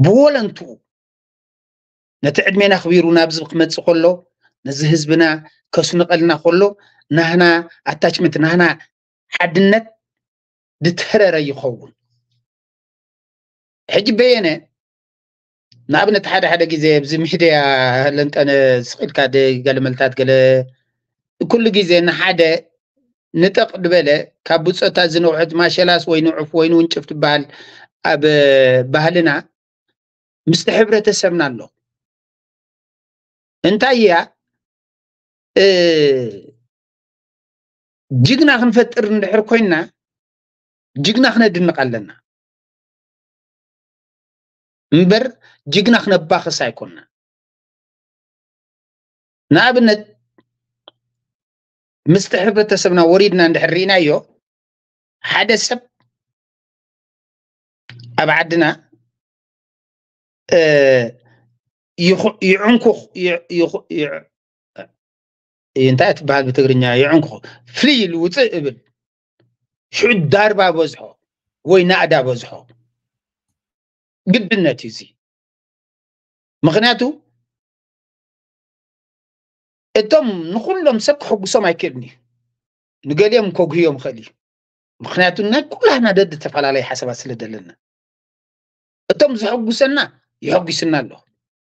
ብወለንትኡ ነቲ ዕድሜና ክቢሩ ናብ ናብዚ ክመፅእ ከሎ ነዚ ህዝብና ከስንቀልና ከሎ ናህና ኣታችመንት ናህና ሓድነት ድተረረ ይኸውን ሕጂ በየነ ንኣብነት ሓደ ሓደ ግዜ ብዚ ምሕድያ ለንጠነ ደ ገለ መልታት ገለ ኩሉ ግዜ ንሓደ ንጠቕ ድበለ ካብ ብፆታ ዝነውሑት ማሸላስ ወይ ንዑፍ ወይ ንውንጭፍ ትበሃል ኣብ ባህልና ምስቲ ሕብረተሰብና ኣሎ እንታይ እያ ጅግና ክንፈጥር እንድሕር ኮይንና ጅግና ክነድንቕ ኣለና እምበር ጅግና ክነባኽስ ኣይኮንና ንኣብነት ምስቲ ሕብረተሰብና ወሪድና እንድሕሪእናዮ ሓደ ሰብ ኣብ ዓድና ይዕንኩኽ እንታይ ትበሃል ብትግርኛ ይዕንኩ ፍልይ ዝውፅእ እብል ሽዑ ዳርባ በዝሖ ወይ ናእዳ በዝሖ قبلنات يزي مغناتو اتم سك سكحو بسما يكبني نقال يوم كوكو يوم خلي مخناتو نا كلها نا دد تفعل علي حسب اسلد لنا اتم زحو سنا يحو سنا له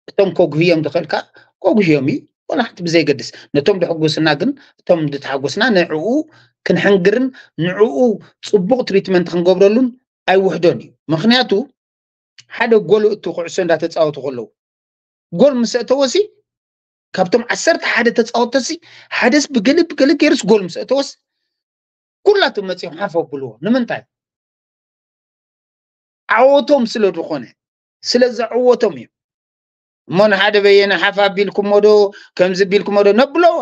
اتم كوكو يوم دخلك كوكو يومي ولا حتى بزي قدس نتم دحو سنا قن اتم دد حو سنا نعو كنحنقرن نعو تصبغ تريتمنت خنقبرلون اي وحدوني مخناتو ሓደ ጎል እቱ ኩዕሶ እንዳተፃወቱ ከለዉ ጎል ምስ እተወሲ ካብቶም ዓሰርተ ሓደ ተፃወቶሲ ሓደስ ብገለ ብገለ ገይርስ ጎል ምስ እተወሲ ኩላቶም መፂኦም ሓፍ ኣብልዎ ንምንታይ ዓወቶም ስለ ዝኾነ ስለዚ ዕወቶም እዩ እሞ ንሓደ በየነ ሓፍ ኣቢልኩሞ ዶ ከምዚ ቢልኩሞ ዶ ነብለዎ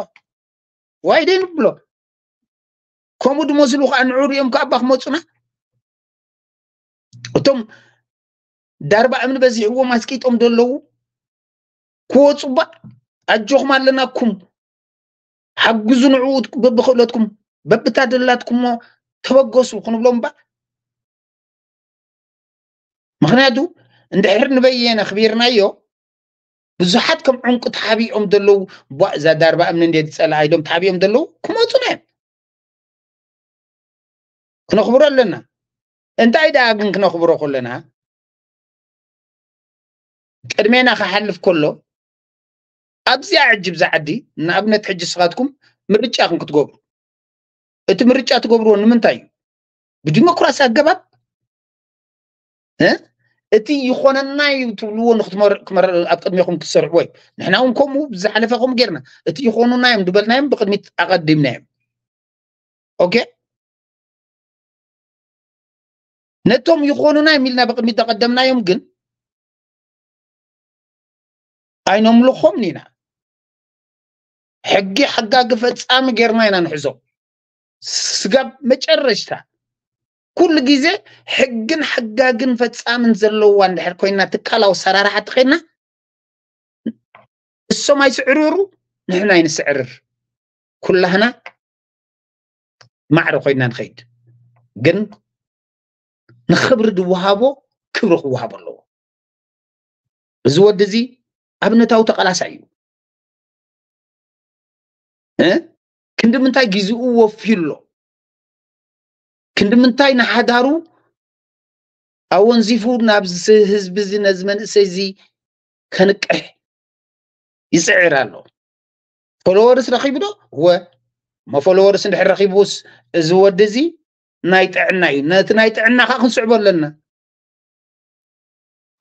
ዋይ ደይ ንብሎ ከምኡ ድመስሉ ከዓ ንዑ ሪኦም ከዓ ባክመፁና እቶም دار بقى من بزي هو ماسكيت أم دلو كوتس بقى أجوخ ما لنا كم حجزون عود ببخلتكم ببتادلاتكم توجسوا خنوا بلهم بقى مخنادو عند حر نبينا خبيرنا يو بزحات كم تحبي أم دلو بقى زاد دار بقى من اللي تسأل عيدهم تحبي أم دلو كم أتنام كنا خبرنا لنا أنت عيدا عن كنا خبرنا كلنا قدمينا خحلف كله ابزي عجب زعدي ان ابنت حج صغاتكم مرجع كنت تقبر انت مرجع تقبر ون من تاي بديموكراسي اغباب ها انت يخون الناي تولو نخت مر كمر اقدميكم كسر وي نحنا ونكم بزحلفكم غيرنا انت يخونا نايم دبل نايم بقدمي اقدم نايم اوكي نتوم يخونا نايم لنا بقدمي تقدمنا يوم جن أينهم لخم لنا حقي حقا قفت سامي قيرنا هنا نحزو سقاب مجرشتا كل جيزة حقن حقاقن فتسامن زلوان دحر كوينا تكالا وسرارة خينا السو ما يسعرورو نحن هنا نسعرر كل هنا معرو كوينا نخيد قن نخبر دوهابو كبرو خوهابو اللو زود دزي ኣብነታዊ ተቃላሳይ እዩ ክንዲ ምንታይ ግዝኡ ወፊሉ ክንዲ ምንታይ ንሓዳሩ ኣወንዚፉ ናብዚ ህዝቢ እዚ ነዚ መንእሰይ እዚ ከንቅሕ ይፅዕር ኣሎ ፎሎወርስ ረኪቡ ዶ ወ መፎሎወርስ እንድሕር ረኪቡስ እዚ ወዲ እዚ ናይ ጥዕና እዩ ነቲ ናይ ጥዕና ከዓ ክንስዕቦ ኣለና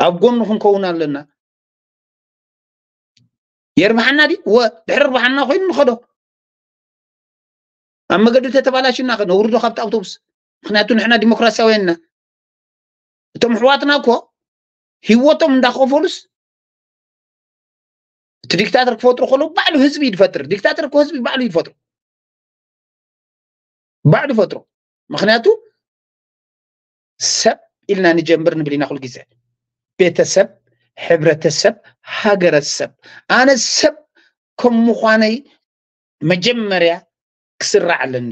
ኣብ ጎኑ ክንከውን ኣለና يربحنا دي ودحر ربحنا خوين نخده أما قدو تتبالاش ناخد نوردو خبت أوتوبس خناتون حنا ديمقراسيا وينا تم حواتنا كو هيوتم داخو فولس ديكتاتر كفوتر خلو بعلو هزبي يدفتر ديكتاتر كو هزبي بعلو يدفتر بعد فترة مخناتو سب إلنا نجمبر نبلي ناخل كيزة بيتا سب ሕብረተሰብ ሃገረሰብ ኣነ ሰብ ከም ምዃነይ መጀመርያ ክስራዕ ኣለኒ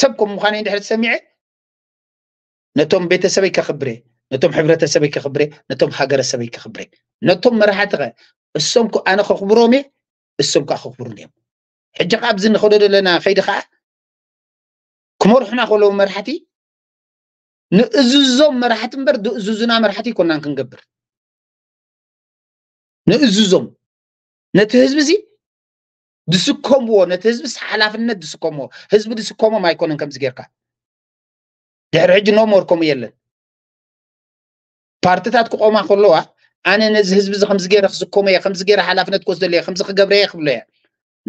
ሰብ ከም ምዃነይ እንድሕር ሰሚዐ ነቶም ቤተሰበይ ከኽብሬ ነቶም ሕብረተሰበይ ከኽብሬ ነቶም ሃገረሰበይ ከኽብሬ ነቶም መራሕቲ ኸ እሶም ኣነ ከኽብሮም እየ እሶም ከዓ ከኽብሩን እዮም ሕጂ ከዓ ኣብዚ ንኸዶ ዘለና ከይዲ ከዓ ክመርሑና ከለዉ መራሕቲ ንእዝዞም መራሕቲ እምበር ዝእዝዙና መራሕቲ ይኮናን ክንገብር ንእዝዞም ነቲ ህዝቢ እዚ ድስከምዎ ነቲ ህዝቢ ሓላፍነት ድስከምዎ ህዝቢ ድስከሞም ኣይኮነን ከምዚ ጌርካ ድሕሪ ሕጂ ኖመርከምኡ የለን ፓርቲታት ክቆማ ከለዋ ኣነ ነዚ ህዝቢ እዚ ከምዚ ገይረ ክስከሞ እየ ከምዚ ገይረ ሓላፍነት ክወስደለ እየ ከምዚ ክገብረ እየ ክብሎ እየ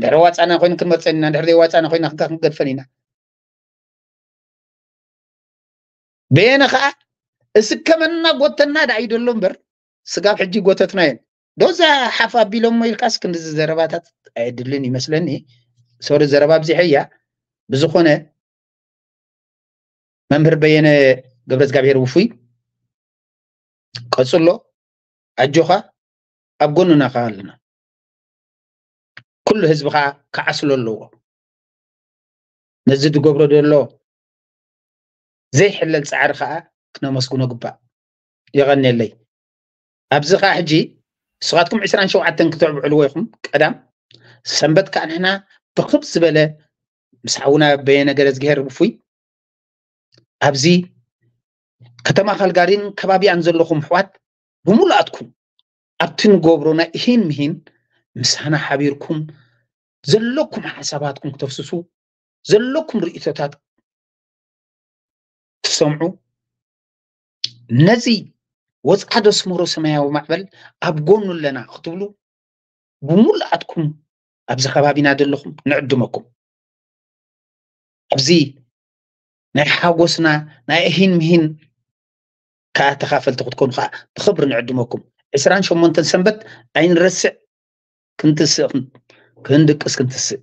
ድሕሪ ዋፃና ኮይኑ ክንመርፀን ኢና ድሕሪ ዋፃና ኮይና ክንካ ክንገድፈን ኢና በየነ ከዓ እስከመና ጎተና ዳ እዩ ደሎ እምበር ስጋብ ሕጂ ጎተትና እየን ዶዛ ሓፍ ኣቢሎሞ ኢልካስ ክንዲዚ ዘረባታት ኣየድልን ይመስለኒ ሰሪ ዘረባ ብዚሐ እያ ብዝኾነ መምህር በየነ ገብረ ዝጋብሄር ውፉይ ቀፅሎ ኣጆኻ ኣብ ጎኑና ከ ኣለና ኩሉ ህዝቢ ከዓ ክዓስሎ ኣለዎ ነዚ ትገብሮ ዘሎ ዘይሕለል ፃዕሪ ከዓ ክነመስግኖ ግባእ የቐኒየለይ ኣብዚ ከዓ ሕጂ ንስኻትኩም 27 ክትዕብዑ ልወይኹም ቀዳም ሰንበት ከዓ ንሕና ብክብ ዝበለ ምስ ሓውና በየነ ገለ ዝገሄር ብፉይ ኣብዚ ከተማ ካልጋሪን ከባቢያን ዘለኹም ኣሕዋት ብሙሉኣትኩም ኣብቲ ንገብሮ ናይ እሂን ምሂን ምሳና ሓቢርኩም ዘለኩም ሓሳባትኩም ክተፍስሱ ዘለኩም ርእቶታት ትሰምዑ ነዚ وصعدو سمرو سماياو معبل أبغونو لنا خطولو بمولاتكم أبزخبابينا دلوكم نعدمكم أبزي نحاقوسنا نايهين مهين كا تخافل تقدكون خا تخبر نعدمكم إسران شو منتن سنبت أين رسع كنت س... كندك اس كنت س...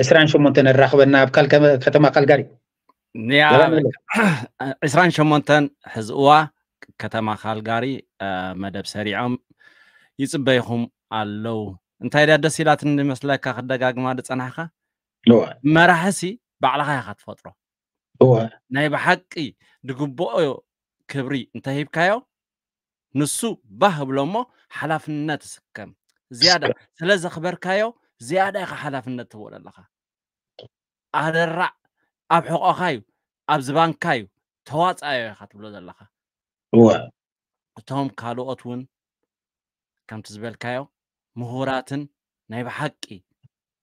إسران شو منتن الرحبنا أبكال كتما قلقاري نيا عسران شمونتن حزقوا كتما خالقاري آه، مدب سريعهم يصبيهم اللو انت هيدا دسيلات اللي مثلك اخد دقاق ما دس انا حقا نوع ما راح اسي بعلاقة يخد فترة نوع نايب حق اي دقبو ايو كبري انت كايو نسو باه بلومو حلاف النت سكم زيادة ثلاثة خبر كايو زيادة يخ حلاف النت تقول لك ኣብ ሕቆኻ እዩ ኣብ ዝባንካ እዩ ተዋፃዮ ኢኻ ትብሎ ዘለኻ እቶም ካልኦት እውን ከምቲ ዝበልካዮ ምሁራትን ናይ ብሓቂ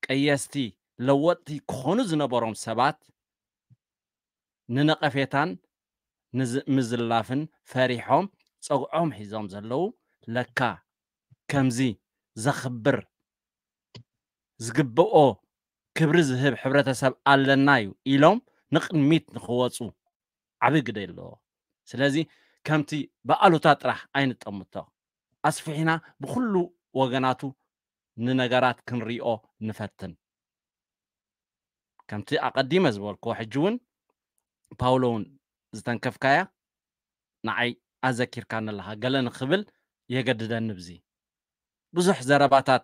ቀየስቲ ለወጥቲ ክኾኑ ዝነበሮም ሰባት ንነቐፌታን ምዝላፍን ፈሪሖም ፀጉዖም ሒዞም ዘለው ለካ ከምዚ ዘኽብር ዝግብኦ ክብሪ ዝህብ ሕብረተሰብ ኣለና እዩ ኢሎም ንቕድሚት ንክወፁ ዓብዪ ግደ ኣለዎ ስለዚ ከምቲ ብኣሉታ ጥራሕ ኣይንጠምቶ ኣስፊሕና ብኩሉ ወገናቱ ንነገራት ክንሪኦ ንፈትን ከምቲ ኣቐዲመ ዝበልክዎ ሕጂ እውን ፓውሎ እውን ዝተንከፍካያ ንዓይ ኣዘኪርካ ንለካ ገለ ንክብል የገድደኒ ብዚ ብዙሕ ዘረባታት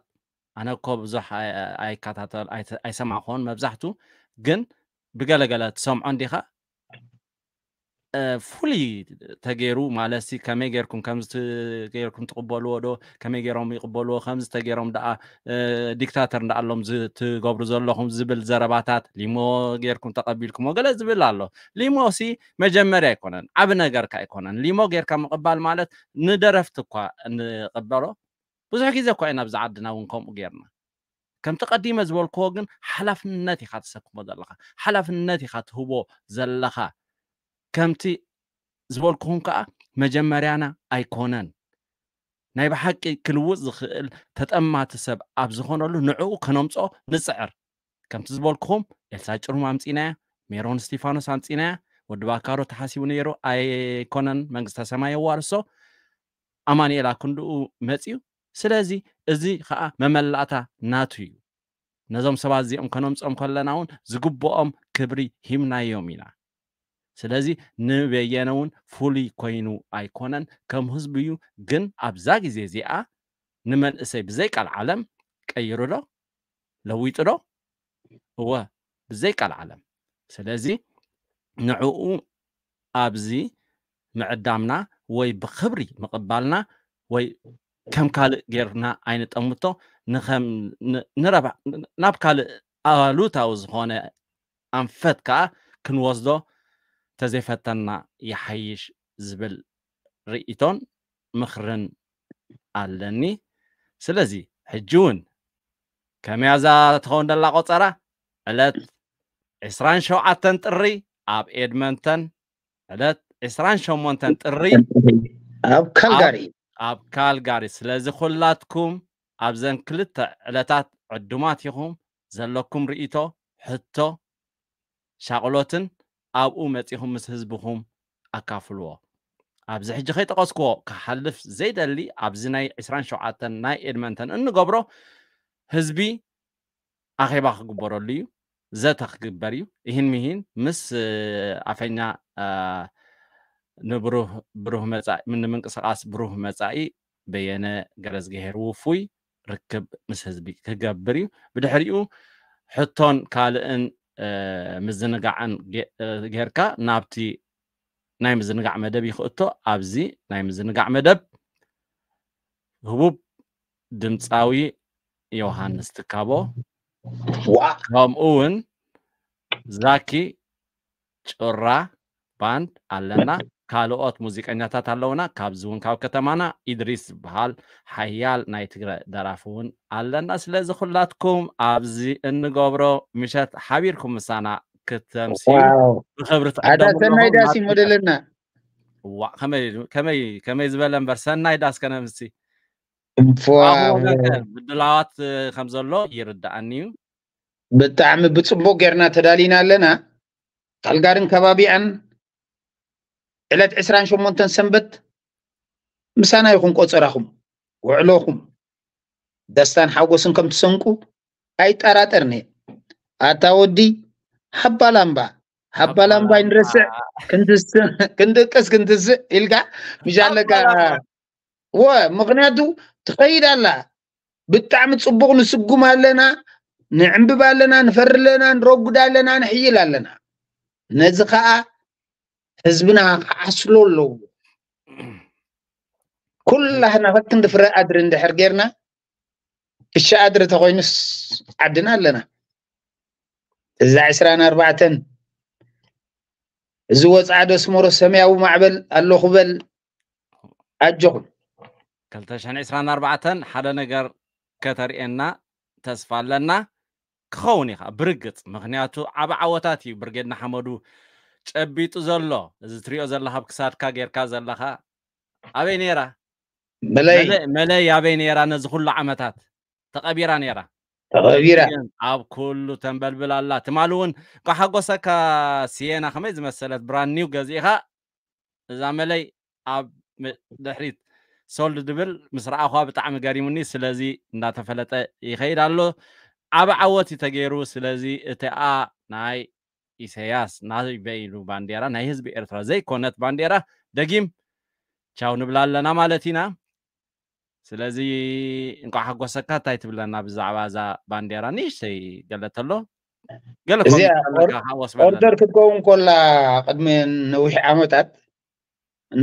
ኣነ ኮ ብዙሕ ኣይከታተል ኣይሰማዕኮን መብዛሕትኡ ግን ብገለገለ ትሰምዖ እንዲኻ ፍሉይ ተገይሩ ማለት ከመይ ገርኩም ከምዚ ገርኩም ትቕበልዎ ዶ ከመይ ገይሮም ይቕበልዎ ከምዚ ተገይሮም ደኣ ዲክታተር እንዳኣሎም ትገብሩ ዘለኹም ዝብል ዘረባታት ሊሞ ጌርኩም ተቐቢልኩምዎ ወገለ ዝብል ኣሎ ሊሞ ሲ መጀመርያ ኣይኮነን ዓብ ነገርካ ኣይኮነን ሊሞ ጌርካ ምቕባል ማለት ንደረፍቲ እኳ ንቕበሎ ብዙሕ ግዜ እኮ ኢና ብዛ ዓድና እውን ከምኡ ጌርና ከምቲ ቀዲመ ዝበልክዎ ግን ሓላፍነት ኢካ ትሰክሞ ዘለካ ሓላፍነት ኢካ ትህቦ ዘለካ ከምቲ ዝበልኩኹም ከዓ መጀመርያና ኣይኮነን ናይ ብሓቂ ክልውፅ ዝኽእል ተጠማቲ ሰብ ኣብ ዝኾነሉ ንዕኡ ከነምፆ ንፅዕር ከምቲ ዝበልክኹም ኤልሳ ጭርሙ ኣምፂናያ ሜሮን ስጢፋኖስ ኣምፂናያ ወዲ ባካሮ ተሓሲቡ ነይሩ ኣይኮነን መንግስተ ሰማይ የዋርሶ ኣማኒኤላ ክንድኡ መፅኡ ስለዚ እዚ ከዓ መመላእታ ናቱ እዩ ነዞም ሰባት እዚኦም ከነምፆም ከለና እውን ዝግብኦም ክብሪ ሂምናዮም ኢና ስለዚ ንበየነ እውን ፍሉይ ኮይኑ ኣይኮነን ከም ህዝቢ እዩ ግን ኣብዛ ግዜ እዚኣ ንመንእሰይ ብዘይቃል ዓለም ቀይሩ ዶ ለዊጡ ዶ እወ ብዘይቃል ዓለም ስለዚ ንዕኡ ኣብዚ ምዕዳምና ወይ ብክብሪ ምቕባልና ወይ كم كال غيرنا عين تأمته نخم نربع ناب كال أولوتا وزهونة أنفت كا كنوزدو تزيفتنا يحيش زبل ريتون مخرن ألاني سلزي حجون كم يزا تخون دلاغو تارا ألت إسران شو عطن تري أب إدمنتن ألت إسران شو منتن تري أب كالغاري ኣብ ካልጋሪ ስለዚ ኩላትኩም ኣብዘን ክልተ ዕለታት ዕዱማት ኢኹም ዘለኩም ርእቶ ሕቶ ሻቅሎትን ኣብኡ መፂኹም ምስ ህዝብኹም ኣካፍልዎ ኣብዚ ሕጂ ከይጠቐስክዎ ክሓልፍ ዘይደሊ ኣብዚ ናይ 27 ናይ ኤድመንተን እንገብሮ ህዝቢ ኣኼባ ክግበረሉ እዩ ዘተ ክግበር እዩ ይህን ምሂን ምስ ኣፈኛ ንብሩህ ብሩህ መጻኢ ንምንቅስቓስ ብሩህ መጻኢ በየነ ገረዝግሄር ውፉይ ርክብ ምስ ህዝቢ ክገብር እዩ ብድሕሪኡ ሕቶን ካልእን ምዝንጋዕን ጌርካ ናብቲ ናይ ምዝንጋዕ መደብ ይኽእቶ ኣብዚ ናይ ምዝንጋዕ መደብ ህቡብ ድምፃዊ ዮሃንስ ትካቦ ከምኡ እውን ዛኪ ጩራ ባንድ ኣለና ካልኦት ሙዚቀኛታት ኣለውና ካብዚ እውን ካብ ከተማና ኢድሪስ ዝበሃል ሓያል ናይ ትግራይ ደራፊ እውን ኣለና ስለዚ ኩላትኩም ኣብዚ እንገብሮ ምሸት ሓቢርኩም ምሳና ክተምሲሉ ብክብሪ ትቀደሙሰናይ ዳሲ ሞደለና ከመይ ዝበለ እምበር ሰናይ ዳስ ከነምሲ ምድላዋት ከም ዘሎ ይርዳእኒ እዩ ብጣዕሚ ብፅቡቅ ጌርና ተዳሊና ኣለና ካልጋርን ከባቢኣን ዕለት 28 ሰንበት ምሳና ይኹን ቆፅራኹም ውዕሎኹም ደስታን ሓጎስን ከም ትሰንቁ ኣይጠራጠርኒ ኣታ ወዲ ሃባላምባ ሃባላምባ ንረስዕ ክንድቅስ ክንትስእ ኢልካ ምሻለካ ወ ምክንያቱ ትኸይድ ኣላ ብጣዕሚ ፅቡቅ ንስጉም ኣለና ንዕንብብ ኣለና ንፈርለና ንረጉድ ኣለና ንሕይል ኣለና ነዚ ከዓ ህዝብና ዓስሎ ኣለዎ ኩላህና ፈክን ድፍረ ኣድሪ እንድሕር ጌርና ክሻ ኣድሪ ተኮይኑስ ዓድና ኣለና እዛ 24 እዚ ወፃዕ ደስመሮ ሰማያዊ ማዕበል ኣለኹ በል ኣጀኹም 224 ሓደ ነገር ከተርእየና ተስፋ ኣለና ክኸውን ኢኻ ብርግፅ ምክንያቱ ዓብ ዓወታት እዩ ብርጌድና ሓመዱ ጨቢጡ ዘሎ እዚ እትሪኦ ዘለካ ኣብ ክሳድካ ጌርካ ዘለካ ኣበይ ነይራ መለይ ኣበይ ነይራ ነዚ ኩሉ ዓመታት ተቐቢራ ነይራ ተቐቢራ ኣብ ኩሉ ተንበልብል ኣላ ትማል እውን ኳሓጎሰካ ሲየና ከመይ ዝመሰለት ብራንኒው ገዚእኻ እዛ መለይ ኣብ ድሕሪት ሶልድ ድብል ምስ ረኣኳ ብጣዕሚ ገሪሙኒ ስለዚ እናተፈለጠ ይኸይድ ኣሎ ዓብ ዓወት እዩ ተገይሩ ስለዚ እቲኣ ናይ ኢሳያስ ናበይሉ ባንዴራ ናይ ህዝቢ ኤርትራ ዘይኮነት ባንዴራ ደጊም ቻው ንብላ ኣለና ማለት ኢና ስለዚ እንኳ ሓጎሰካ እንታይ ትብለና ብዛዕባ እዛ ባንዴራ ንእሽተይ ገለት ኣሎ ገለ ኦርደር ክትከውን ኮላ ቅድሚ ነዊሕ ዓመታት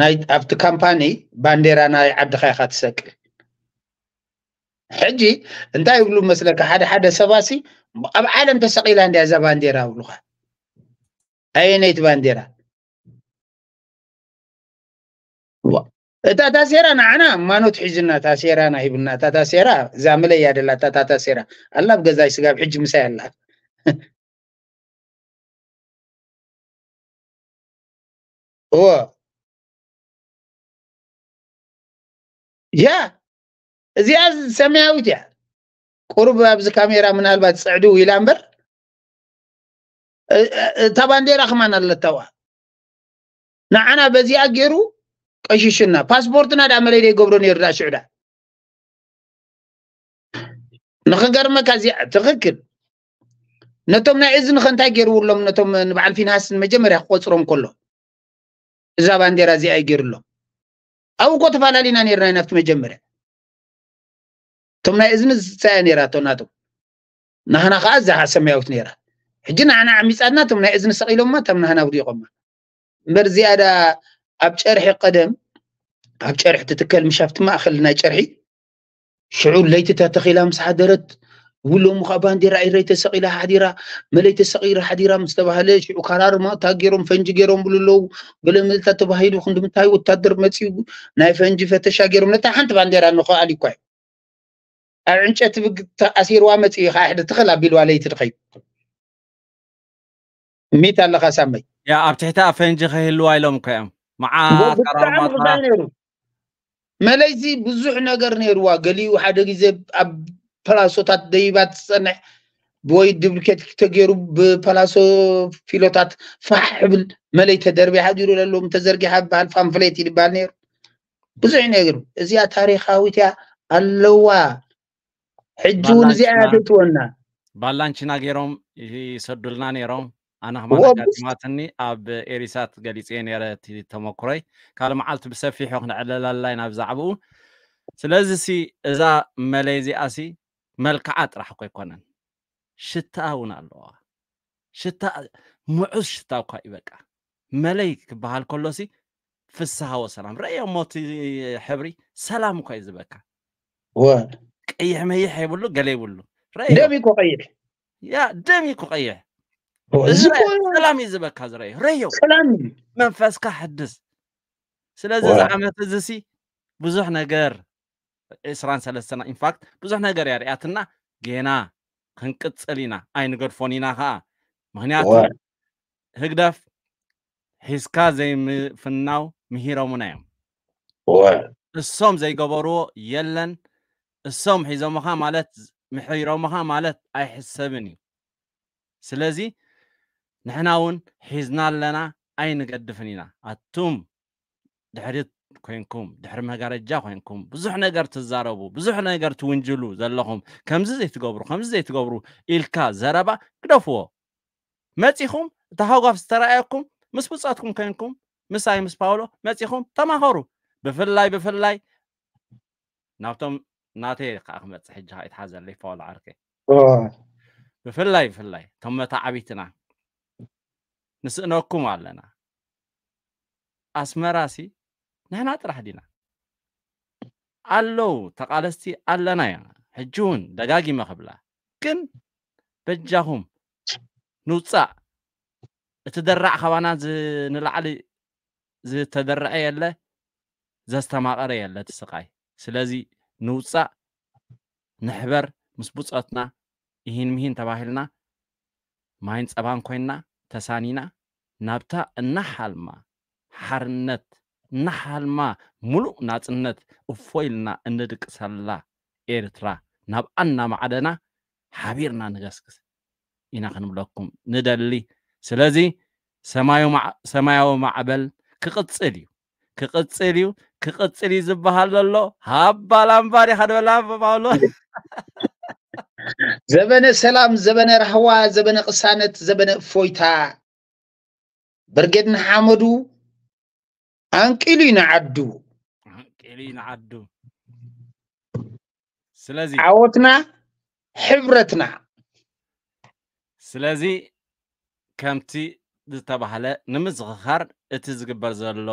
ናይ ኣብቲ ካምፓኒ ባንዴራ ናይ ዓድካ ኢካ ትሰቅል ሕጂ እንታይ ይብሉ መስለካ ሓደ ሓደ ሰባሲ ኣብ ዓለም ተሰቂላ እንድያ እዛ ባንዴራ ይብሉካ አይነት ባንዴራ እታ እታ ሴራ ንዓና ማኖት ሒዝና እታ ሴራና ሂብና እታ እታ ሴራ ዛምለ እያ ደላ እታ እታ ሴራ ኣላ ገዛይ ስጋብ ሕጂ ምሳይ ኣላ እዎ ያ እዚኣ ሰማያዊት እያ ቁርብ ኣብዚ ካሜራ ምናልባት ፅዕዲ ውኢላ እምበር ተባንዴራ ክማን ኣለተዋ ንዓና በዚኣ ገይሩ ቀሽሽና ፓስፖርትና ዳ መለለ ይገብሮ ነይሩ ዳ ሽዑዳ ንክንገርመካ እዚኣ ትኽክል ነቶም ናይ እዝን ኸ እንታይ ገይርውሎም ነቶም ንበዓል ፊንሃስ መጀመርያ ክቆፅሮም ከሎ እዛ ባንዴራ እዚኣ ይገይሩሎም ኣብኡ እኮ ተፈላለዩና ነርና ናብቲ መጀመርያ እቶም ናይ እዝኒ ዝፀያ ነራቶ ናቶም ንሕና ከዓ እዛ ሰማያዊት ነራ حجنا أنا عم يسألنا تمنا إذن سقيلو ما تمنا هنا ودي قمة برزي أنا أبشرح قدم أبشرح تتكلم شافت ما أخلنا يشرحي شعور ليت تتخيل أمس حدرت ولو مخابان دي رأي ريت سقيلة حديرة مليت سقيلة حديرة مستوى هليش وقرار ما تاجرهم فنجي جيرهم بلو بل ملتا تبهيلو خندم تاي وتدر متي ناي فنجي فتشا جيرهم نتا حنت باندير أنو خالي كوي أرنشت بك تأثير وامتي خاحد تخلا بلو عليه تدخيب ميت الله خسامي يا أبتحتا فنجي خيل الواي لهم كيام مع قرار مطلع ماليزي بزوح نقر نيروا قليو حدا قيزي أب بلاسو تات ديبات سنع بوي دبلكت تقيرو ببلاسو فيلو تات فاحبل ملي تدربي حد يرو للو متزرقي حبا الفانفليتي لبال نيرو بزوح نقرو إزيا تاريخاوي تيا اللوا حجون زيادة تونا بالانش نقيروم يسدلنا نيروم أنا هم ما تني أب إيريسات قليتين يا رت تمكري قال ما علت بسفي حقنا على نعم، الله ينافز عبو سلازي سي إذا ماليزي أسي ملك عات راح قوي كونن شتاء ونالوا شتاء معز شتاء قوي بقى ملك بهالكلوسي في السها وسلام رأي موتي حبري سلام قوي زبكا و أيه ما يحي بقوله قليه بقوله رأي دمي قوي يا دمي قوي ሰላም እዩ ዝበካ ዝረአዩ ረዮ መንፈስካ ሕድስ ስለዚ እዚ ዓመት እዚ ሲ ብዙሕ ነገር ዕስራን ሰለስተና ኢንፋክት ብዙሕ ነገር የርእያትና ጌና ክንቅፅል ኢና ኣይንገድፎን ኢና ከዓ ምክንያቱ ህግደፍ ሒዝካ ዘይምፍናው ምሂሮምና እዮም እሶም ዘይገበርዎ የለን እሶም ሒዞምካ ማለት ምሕሮምካ ማለት ኣይሕሰብን እዩ ስለዚ نحنا ون حزنا لنا أين قد فنينا أتوم دحرت كوينكم دحر ما قرأت جا كوينكم بزحنا قرأت الزاربو بزحنا قرأت ونجلو زلهم كم زيت قبرو كم زيت قبرو إلكا زربا كدفو ما تيخم تهاوغف سترائكم مس بصاتكم كوينكم مس أي مس باولو ما تيخم تماغورو بفلاي بفلاي نابتم ناتي قاقمت حجها إتحازن لي فول عركي بفلاي بفلاي تم تعبيتنا ንስእነኩም ኣለና ኣስመራሲ ንሕና ጥራሕ ዲና ኣለዉ ተቃለስቲ ኣለና እያ ሕጂ እውን ደጋጊመ ክብላ ግን በጃኹም ንውፃእ እቲ ደራዕ ከባና ንላዕሊ ዝተደረአ የለ ዘስተማቐረ የለ እቲ ስቃይ ስለዚ ንውፃእ ንሕበር ምስ ብፆትና ይሂን ምሂን ተባሂልና ማይን ፀባን ኮይንና ተሳኒና ናብታ እናሓልማ ሓርነት እናሓልማ ሙሉእ ናፅነት እፎ ኢልና እንድቅሰላ ኤርትራ ናብኣ ማዕደና ሓቢርና ንገስግስ ኢና ክንብለኩም ንደሊ ስለዚ ሰማያዊ ማዕበል ክቅፅል እዩ ክቅፅል እዩ ክቅፅል እዩ ዝበሃል ዘሎ ሃባላምባሪ ኢካ ድበላ ዘበነ ሰላም ዘበነ ራህዋ ዘበነ ቅሳነት ዘበነ እፎይታ በርጌድን ሓመዱ ኣንቂሉ ይነዓዱ ኣንቂሉ ይነዓዱ ስለዚ ዓወትና ሕብረትና ስለዚ ከምቲ ዝተባህለ ንምዝኽኻር እቲ ዝግበር ዘሎ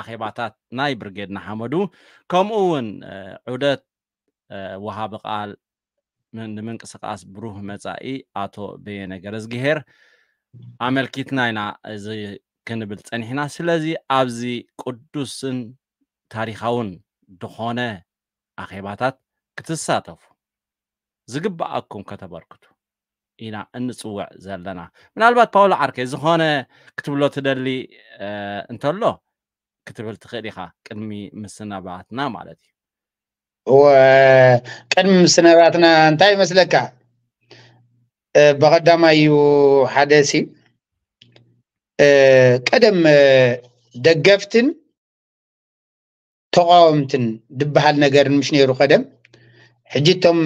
ኣኼባታት ናይ ብርጌድ ንሓመዱ ከምኡ እውን ዑደት ወሃቢ ቃል ንምንቅስቃስ ብሩህ መፃኢ ኣቶ በየነ ገረዝግሄር ኣመልኪትና ኢና እዚ ክንብል ፀኒሕና ስለዚ ኣብዚ ቅዱስን ታሪካውን ድኾነ ኣኼባታት ክትሳተፉ ዝግባኣኩም ከተበርክቱ ኢና እንፅውዕ ዘለና ምናልባት ፓውሎ ዓርከ ዝኾነ ክትብሎ ትደሊ እንተሎ ክትብል ትኽእል ኢካ ቅድሚ ምስናባትና ማለት እዩ كان وقدم سنراتنا انتاي مسلكا أه، بغدا ما يو حدسي أه، قدم أه، دقفتن تقاومتن دبحال نقر مش نيرو قدم حجيتهم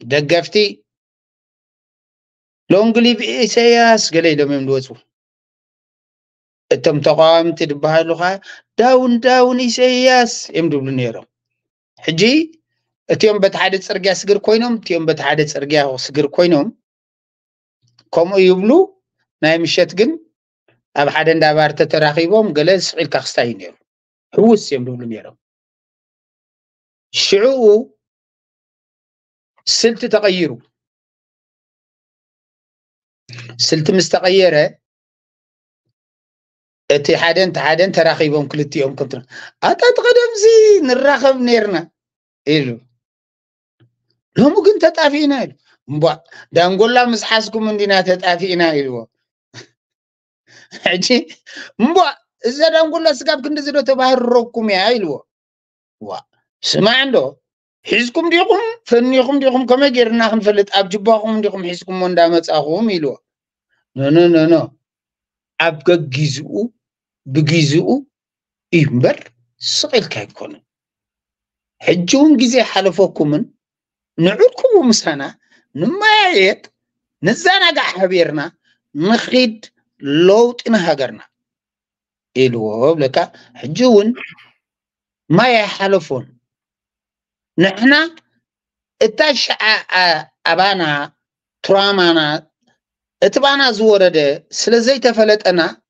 دقفتي لونجلي بإسياس قلي دوم يمدوزو تم تقاومتن دبحالو خا داون داون إسياس يمدو بلنيرو ሕጂ እቲኦም በቲ ሓደ ፅርግያ ስግር ኮይኖም እቲኦም በቲ ሓደ ፅርግያ ስግር ኮይኖም ከምኡ ይብሉ ናይ ምሸት ግን ኣብ ሓደ እንዳባርተ ተራኪቦም ገለ ስዒልካ ክስታ እዩ ነይሩ ሕውስ እዮም ዝብሉ ነይሮም ሽዑኡ ስልቲ ተቀይሩ ስልቲ ምስ ተቀየረ እቲ ሓደን ቲ ሓደን ተራኺቦም ክልቲኦም ክንት ኣታት ቀደምዚ ንራኸብ ነርና ኢሉ ሎሚ ግን ተጣፊእና ኢሉ እምቧ ዳንጎላ ምስ ሓስኩም እንዲና ተጣፊእና ኢልዎ ሕጂ እምቧ እዛ ዳንጎላ ስጋብ ክንዲ ዝዶ ተባህርረኩም እያ ኢልዎ ዋ ስማዕ እንዶ ሒዝኩም ዲኹም ፈኒኹም ዲኹም ከመይ ጌርና ክንፈልጥ ኣብ ጅባኹም ዲኹም ሒዝኩምዎ እንዳመፃኹም ኢልዎ ኖኖ ኖኖ ኣብ ገጊዝኡ ብግዚኡ እዩ እምበር ስቂኢልካ ኣይኮነን ሕጂ እውን ግዜ ሓለፈኩምን ንዕድኩም ምሳና ንመያየጥ ንዘናጋዕ ሃቢርና ንኺድ ለውጢ ንሃገርና ኢልዎ ብለካ ሕጂ እውን ማይ ኣይሓለፎን ንሕና እታ ሸዓ ኣባና ቱራማና اتبعنا زورده سلزي تفلت انا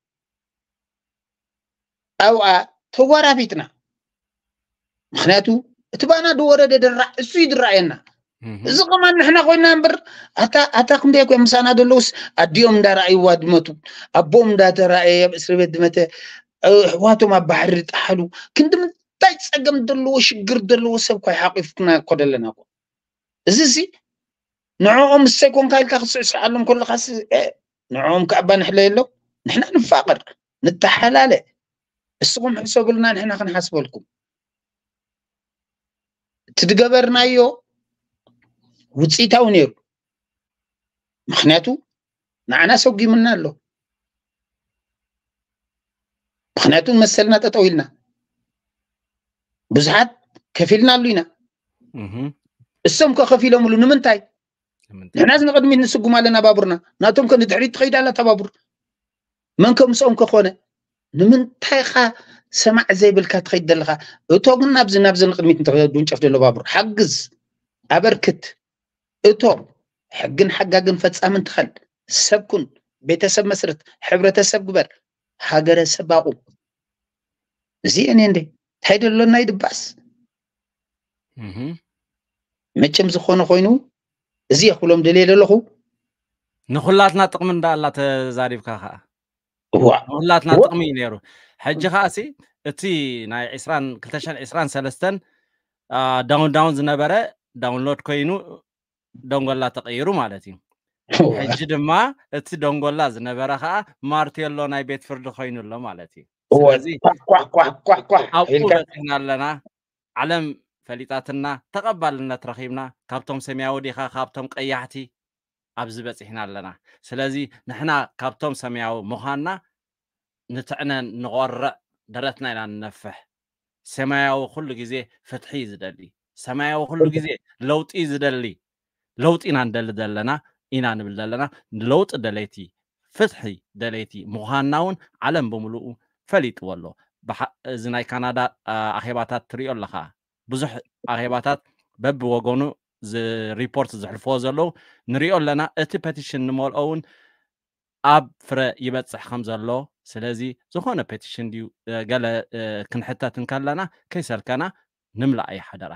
او ا توارا فيتنا مخناتو اتبعنا دورده در اسو يدرعينا اذا كما نحن خوي نمبر اتا اتا كم ديكو مسانا دلوس اديوم دار اي واد متو ابوم دا ترى اي سربت دمت واتو ما بحر تحلو كنت من تاي صقم دلو شجر دلو سب كاي حقيفنا كدلنا كو زي زي نعوم السيكون كايل كخصوص علم كل خاص إيه. نعوم كعبا نحليلو نحنا نفاقر نتحلال السقوم حسوب لنا نحنا خنحاسب لكم تدقبرنا يو وتسيتا ونير مخناتو نعنا سوقي منا له مخناتو مسلنا تطويلنا بزحات كفيلنا لنا السوم كخفيلو ملو نمنتاي حنا عزنا غادي نسقو مالنا بابورنا ناتهم كن تحريت تخيد على تبابور منكم صوم كخونه نمن تايخا سمع زي بالك تخيد دلغا اتو قلنا بز نبز نقدمي تنتخدو نشاف دلو بابور حقز ابركت اتو حقن حقاقن فتسامن تخل سبكن بيتسب مسرت حبرة سب قبر حقر سباقو زي اني اندي تايد اللو نايد باس مهم ما تشمز خونه خوينو እዚ የክሎም ደልየ ዘለኹ ንኩላትና ጥቕሚ እንዳላ ተዛሪብካ ከዓ ንኩላትና ጥቕሚ እዩ ነይሩ ሕጂ ከዓሲ እቲ ናይ 223 ዳውን ዳውን ዝነበረ ዳውንሎድ ኮይኑ ዶንጎላ ተቐይሩ ማለት እዩ ሕጂ ድማ እቲ ዶንጎላ ዝነበረ ከዓ ማርቴሎ ናይ ቤት ፍርዲ ኮይኑ ኣሎ ማለት እዩ ስለዚ ኣብኡ በፂሕና ኣለና ዓለም ፈሊጣትና ተቐባልነት ረኺብና ካብቶም ሰማያዊ ዲኻ ካብቶም ቀያሕቲ ኣብዚ በፂሕና ኣለና ስለዚ ንሕና ካብቶም ሰማያዊ ምዃንና ንትዕነን ንቆርዕ ደረትና ኢና ንነፍሕ ሰማያዊ ኩሉ ግዜ ፍትሒ ዝደሊ ሰማያዊ ኩሉ ግዜ ለውጢ ዝደሊ ለውጢ ኢና ንደሊ ዘለና ኢና ንብል ዘለና ለውጢ ደለይቲ ፍትሒ ደለይቲ ምዃንና እውን ዓለም ብምሉኡ ፈሊጥዎ ኣሎ እዚ ናይ ካናዳ ኣኼባታት ትሪኦ ኣለካ ብዙሕ ኣኼባታት በብወገኑ ሪፖርት ዘሕልፍዎ ዘለዉ ንሪኦ ኣለና እቲ ፔቲሽን ንመልኦ እውን ኣብ ፍረ ይበፅሕ ከም ዘሎ ስለዚ ዝኾነ ፔቲሽን ድዩ ገለ ክንሕተት እንከለና ከይሰልከና ንምላእ እየ ሓደራ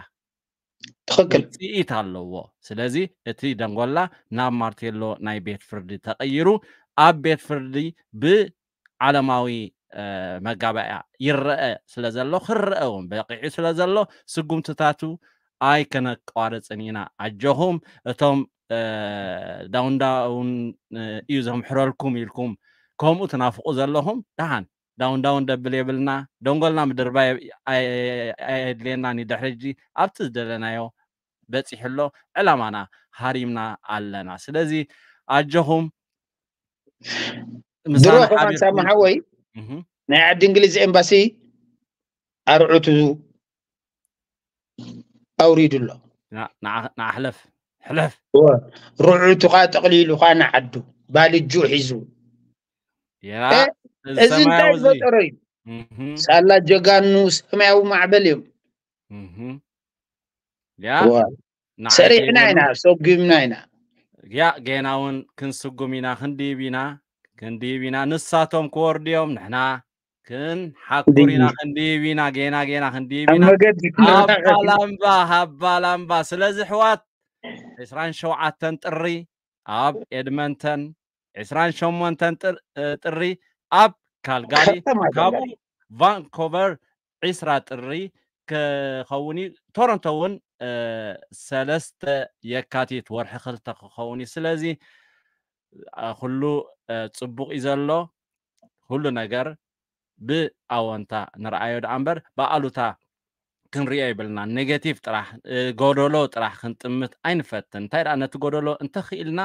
ትክክል ውፅኢት ኣለዎ ስለዚ እቲ ደንጎላ ናብ ማርቴሎ ናይ ቤት ፍርዲ ተቐይሩ ኣብ ቤት ፍርዲ ብዓለማዊ መጋባእያ ይረአ ስለ ዘሎ ክረአ እውን በቂዑ ስለ ዘሎ ስጉምትታቱ ኣይ ከነቋርፅን ኢና ዓጀኹም እቶም ዳውንዳ እውን እዩ ዘምሕረልኩም ኢልኩም ከምኡ ትናፍቁ ዘለኹም ደሃን ዳውን ዳውን ደብል የብልና ደንጎልና ምድርባ ኣየድልየና ንድሕርጂ ኣብቲ ዝደለናዮ በፂሕሎ ዕላማና ሃሪምና ኣለና ስለዚ ኣጀኹም ምሳሓወይ ናይ ዓዲ እንግሊዝ ኤምባሲ ኣርዑቱ ኣውሪዱሎ ንኣሕለፍ ሕለፍ ርዑቱ ካ ጠቕሊሉ ካ ንዓዱ ባልጁ ሒዙ እዚ እንታይ ፈጠሮ እዩ ሳላ ጀጋኑ ሰማያዊ ማዕበል እዮም ሰሪሕና ኢና ሰጉምና ኢና ያ ጌና እውን ክንስጉም ኢና ክንዲብ ኢና كنديبينا نساتهم كورديوم نحنا كن حقورينا كنديبينا جينا جينا كنديبينا هبالامبا هبالامبا سلازي حوات عسران عتن تري اب ادمنتن عسران شمونتن تري اب كالغاري كابو فانكوفر عسرا تري كخوني تورنتون سلست يكاتي የካቲት ወርሒ ክልተ ክኸውን እዩ ፅቡቕ እዩ ዘሎ ኩሉ ነገር ብኣወንታ ንረኣዮ ዳ እምበር ብኣሉታ ክንሪኦ ይብልና ኔጋቲቭ ጥራሕ ጎደሎ ጥራሕ ክንጥምት ኣይንፈትን እንታይ ደኣ ነቲ ጎደሎ እንተኽኢልና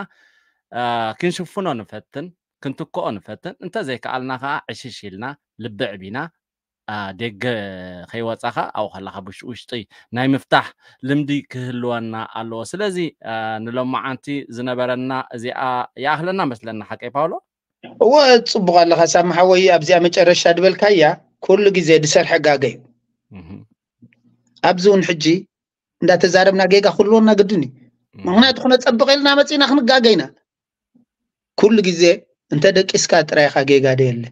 ክንሽፍኖ ንፈትን ክንትክኦ ንፈትን እንተዘይከኣልና ከዓ ዕሽሽ ኢልና ልብዕ ቢና ደገ ከይወፃኻ ኣብኡ ከለካ ውሽጢ ናይ ምፍታሕ ልምዲ ክህልወና ኣለዎ ስለዚ ንሎማዓንቲ ዝነበረና እዚኣ ይኣክለና መስለና ሓቀይ ፓውሎ እወ ፅቡቅ ኣለካ ሳምሓ ወይ ኣብዚኣ መጨረሻ ድበልካ እያ ኩሉ ግዜ ድሰርሐ ጋገ እዩ ኣብዚ እውን ሕጂ እንዳተዛረብና ጌጋ ክህልወና ግድን እዩ ምክንያቱ ክነፀብቀ ኢልና መፂና ኢና ኩሉ ግዜ እንተደቂስካ ጥራይካ ጌጋ ደየለ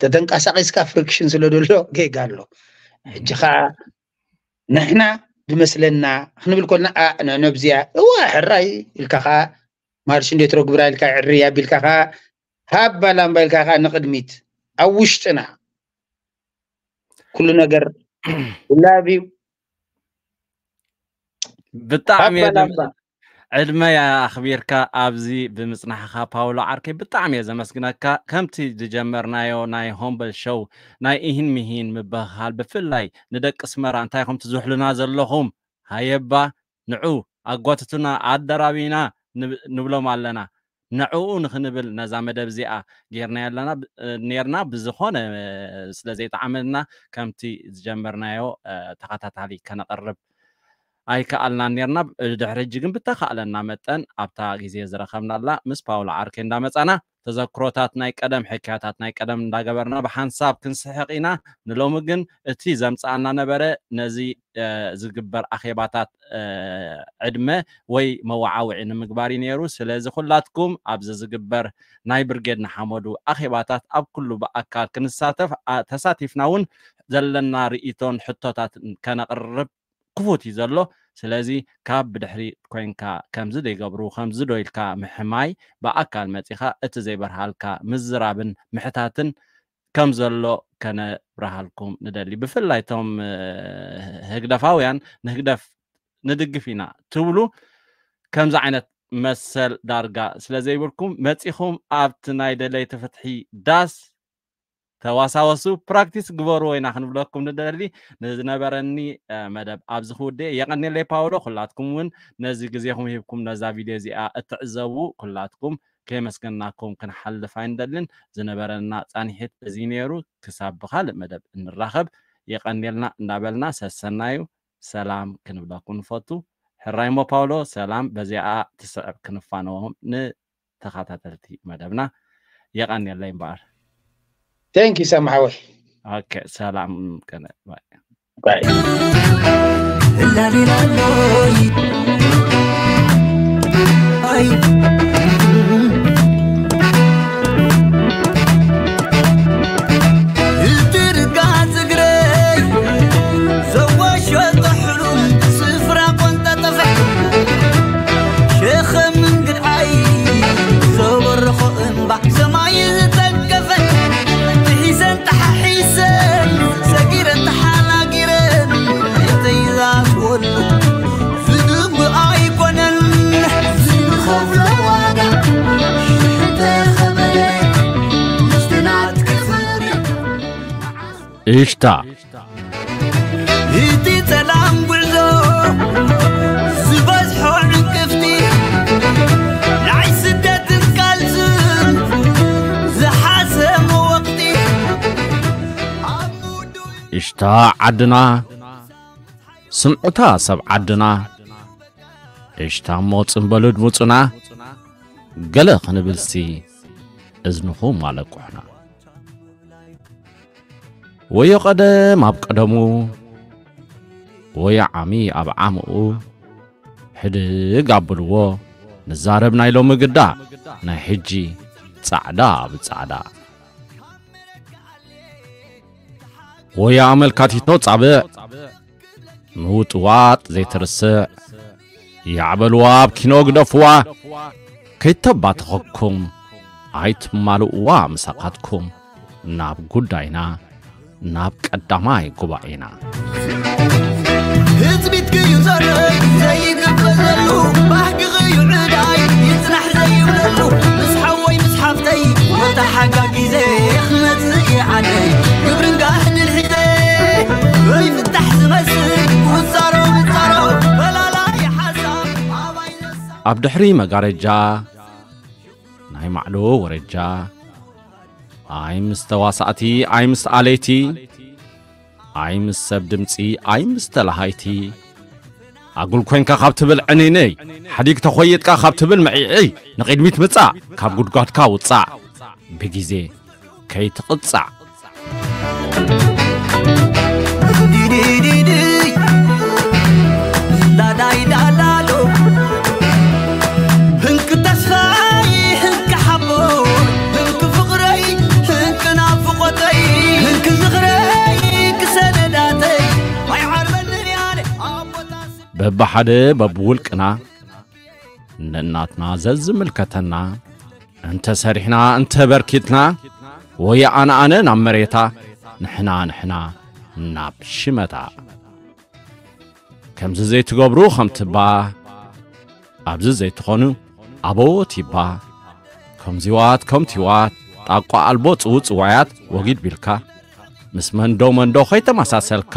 تتنقسقسك فريكشن سلو دولو كي قالو جخا نحنا بمثلنا خنو بالكولنا انا آه نبزيا هو حراي الكخا مارشن دي تروك برا الكا عريا بالكخا هابا لامبا الكخا نقدميت او وشتنا كل نقر ولا بيو بالطعم ዕድመይ ኣኽቢርካ ኣብዚ ብምፅናሕካ ፓውሎ ዓርኬ ብጣዕሚ እየ ዘመስግነካ ከምቲ ዝጀመርናዮ ናይ ሆምበል ሸው ናይ እሂን ምሂን ምብኻል ብፍላይ ንደቂ ስመራ እንታይ ከምቲ ዝውሕሉና ዘለኹም ሃየባ ንዑ ኣጓትቱና ኣደራቢና ንብሎም ኣለና ንዕኡ ንክንብል ነዛ መደብ እዚኣ ጌርና ኣለና ነርና ብዝኾነ ስለዘይተዓመልና ከምቲ ዝጀመርናዮ ተኸታታሊ ከነቐርብ ኣይከኣልና ነርና ድሕሪ ሕጂ ግን ብተካኣለና መጠን ኣብታ ግዜ ዝረከብናላ ምስ ፓውሎ ዓርኬ እንዳመፃና ተዘክሮታት ናይ ቀደም ሕክያታት ናይ ቀደም እንዳገበርና ብሓንሳብ ክንስሕቅ ኢና ንሎሚ ግን እቲ ዘምፃኣና ነበረ ነዚ ዝግበር ኣኼባታት ዕድመ ወይ መወዓውዒ ንምግባር እዩ ነይሩ ስለዚ ኩላትኩም ኣብዚ ዝግበር ናይ ብርጌድ ንሓመዱ ኣኼባታት ኣብ ኩሉ ብኣካል ክንሳተፍ ተሳቲፍና እውን ዘለና ርእቶን ሕቶታት ከነቅርብ ክፉት እዩ ዘሎ ስለዚ ካብ ብድሕሪ ኮይንካ ከምዚ ደይገብሩ ከምዚ ዶ ኢልካ ምሕማይ ብኣካል መፂኻ እቲ ዘይበርሃልካ ምዝራብን ምሕታትን ከም ዘሎ ከነብርሃልኩም ንደሊ ብፍላይ እቶም ህግደፋውያን ንህግደፍ ንድግፍ ኢና ትብሉ ከምዚ ዓይነት መሰል ዳርጋ ስለ ዘይብልኩም መፂኹም ኣብቲ ናይ ደለይቲ ፍትሒ ዳስ ተዋሳወሱ ፕራክቲስ ግበሩ ወይና ክንብለኩም ንደሊ ንዝነበረኒ መደብ ኣብዚ ክውድእ የቀኒለይ ፓውሎ ኩላትኩም እውን ነዚ ግዜኩም ሂብኩም ነዛ ቪድዮ እዚኣ እትዕዘቡ ኩላትኩም ከይመስገናኩም ክንሓልፍ ኣይንደልን ዝነበረና ፃኒሒት እዚ ነይሩ ክሳብ ብካልእ መደብ እንራኸብ የቀኒልና እንዳበልና ሰሰናዩ ሰላም ክንብለኩም ንፈቱ ሕራይሞ ፓውሎ ሰላም በዚኣ ትስዕብ ክንፋነዎም ንተኸታተልቲ መደብና የቀኒለይ እምበኣር Thank you, Samahawi. Okay, salam. Bye. Bye. اشتا هيتي سلام بلو سباز حون كفتي لعي سدات الكالزم زحاسم وقتي اشتا عدنا سمعتا سب عدنا اشتا موت انبلد موتنا قلق نبلسي እዝንኹም ኣለቁሕና ወይ ቀደም ኣብ ቀደሙ ወይ ዓሚ ኣብ ዓምኡ ሕድግ ኣብልዎ ንዛረብ ናይ ሎሚ ግዳ ናይ ሕጂ ጻዕዳ ኣብ ጻዕዳ ወይ ኣመልካቲቶ ጻብዕ ምውጥዋጥ ዘይትርስዕ ያዕበልዋ ኣብ ኪኖ ግደፍዋ ከይተባተኸኩም ኣይትማልእዋ ምሳኻትኩም ናብ ጉዳይና ناب قدماي غباينا حزبيت كيو زار زي عبد حريم قارجا ناي معلو ورجا ايمس تواساتي ايمس عليتي ايمس سبدمتي ايمس تلهايتي اقول كوين كاخابتبل عنيني حديك تخويت كاخابتبل معي اي نقيد ميت متسع كابقود قاد كاوتسع بجيزي كي تقدسع دي በብሓደ በብውልቅና እንደ እናትና ዘዝምልከተና እንተ ሰሪሕና እንተ በርኪትና ወይ ኣነ ኣነ ናብ መሬታ ንሕና ንሕና ናብ ሽመታ ከምዚ ዘይትገብሩ ከም ትባ ኣብዚ ዘይትኾኑ ኣቦት ይባ ከምዚዋት ከምቲዋት ጣቋ ኣልቦ ፅውፅዋያት ወጊድ ቢልካ ምስ መንዶ መንዶ ኸይተመሳሰልካ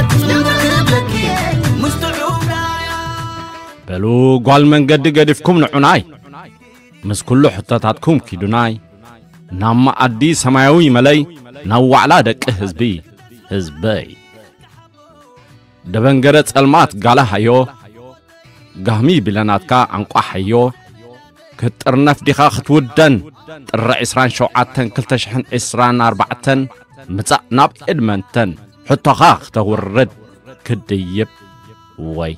بلو قال من قد قد فيكم نعناي مس كل حطاتكم كي دوناي نما أدي سماوي ملاي نو على دك حزبي حزبي دبن قرت المات قال هيو قهمي بلانات كا انقو حيو كتر نفدي خاخت ودن تر اسران شوعتن كلتشحن اسران اربعتن متى ناب ادمنتن حتى خاخت ورد كديب وي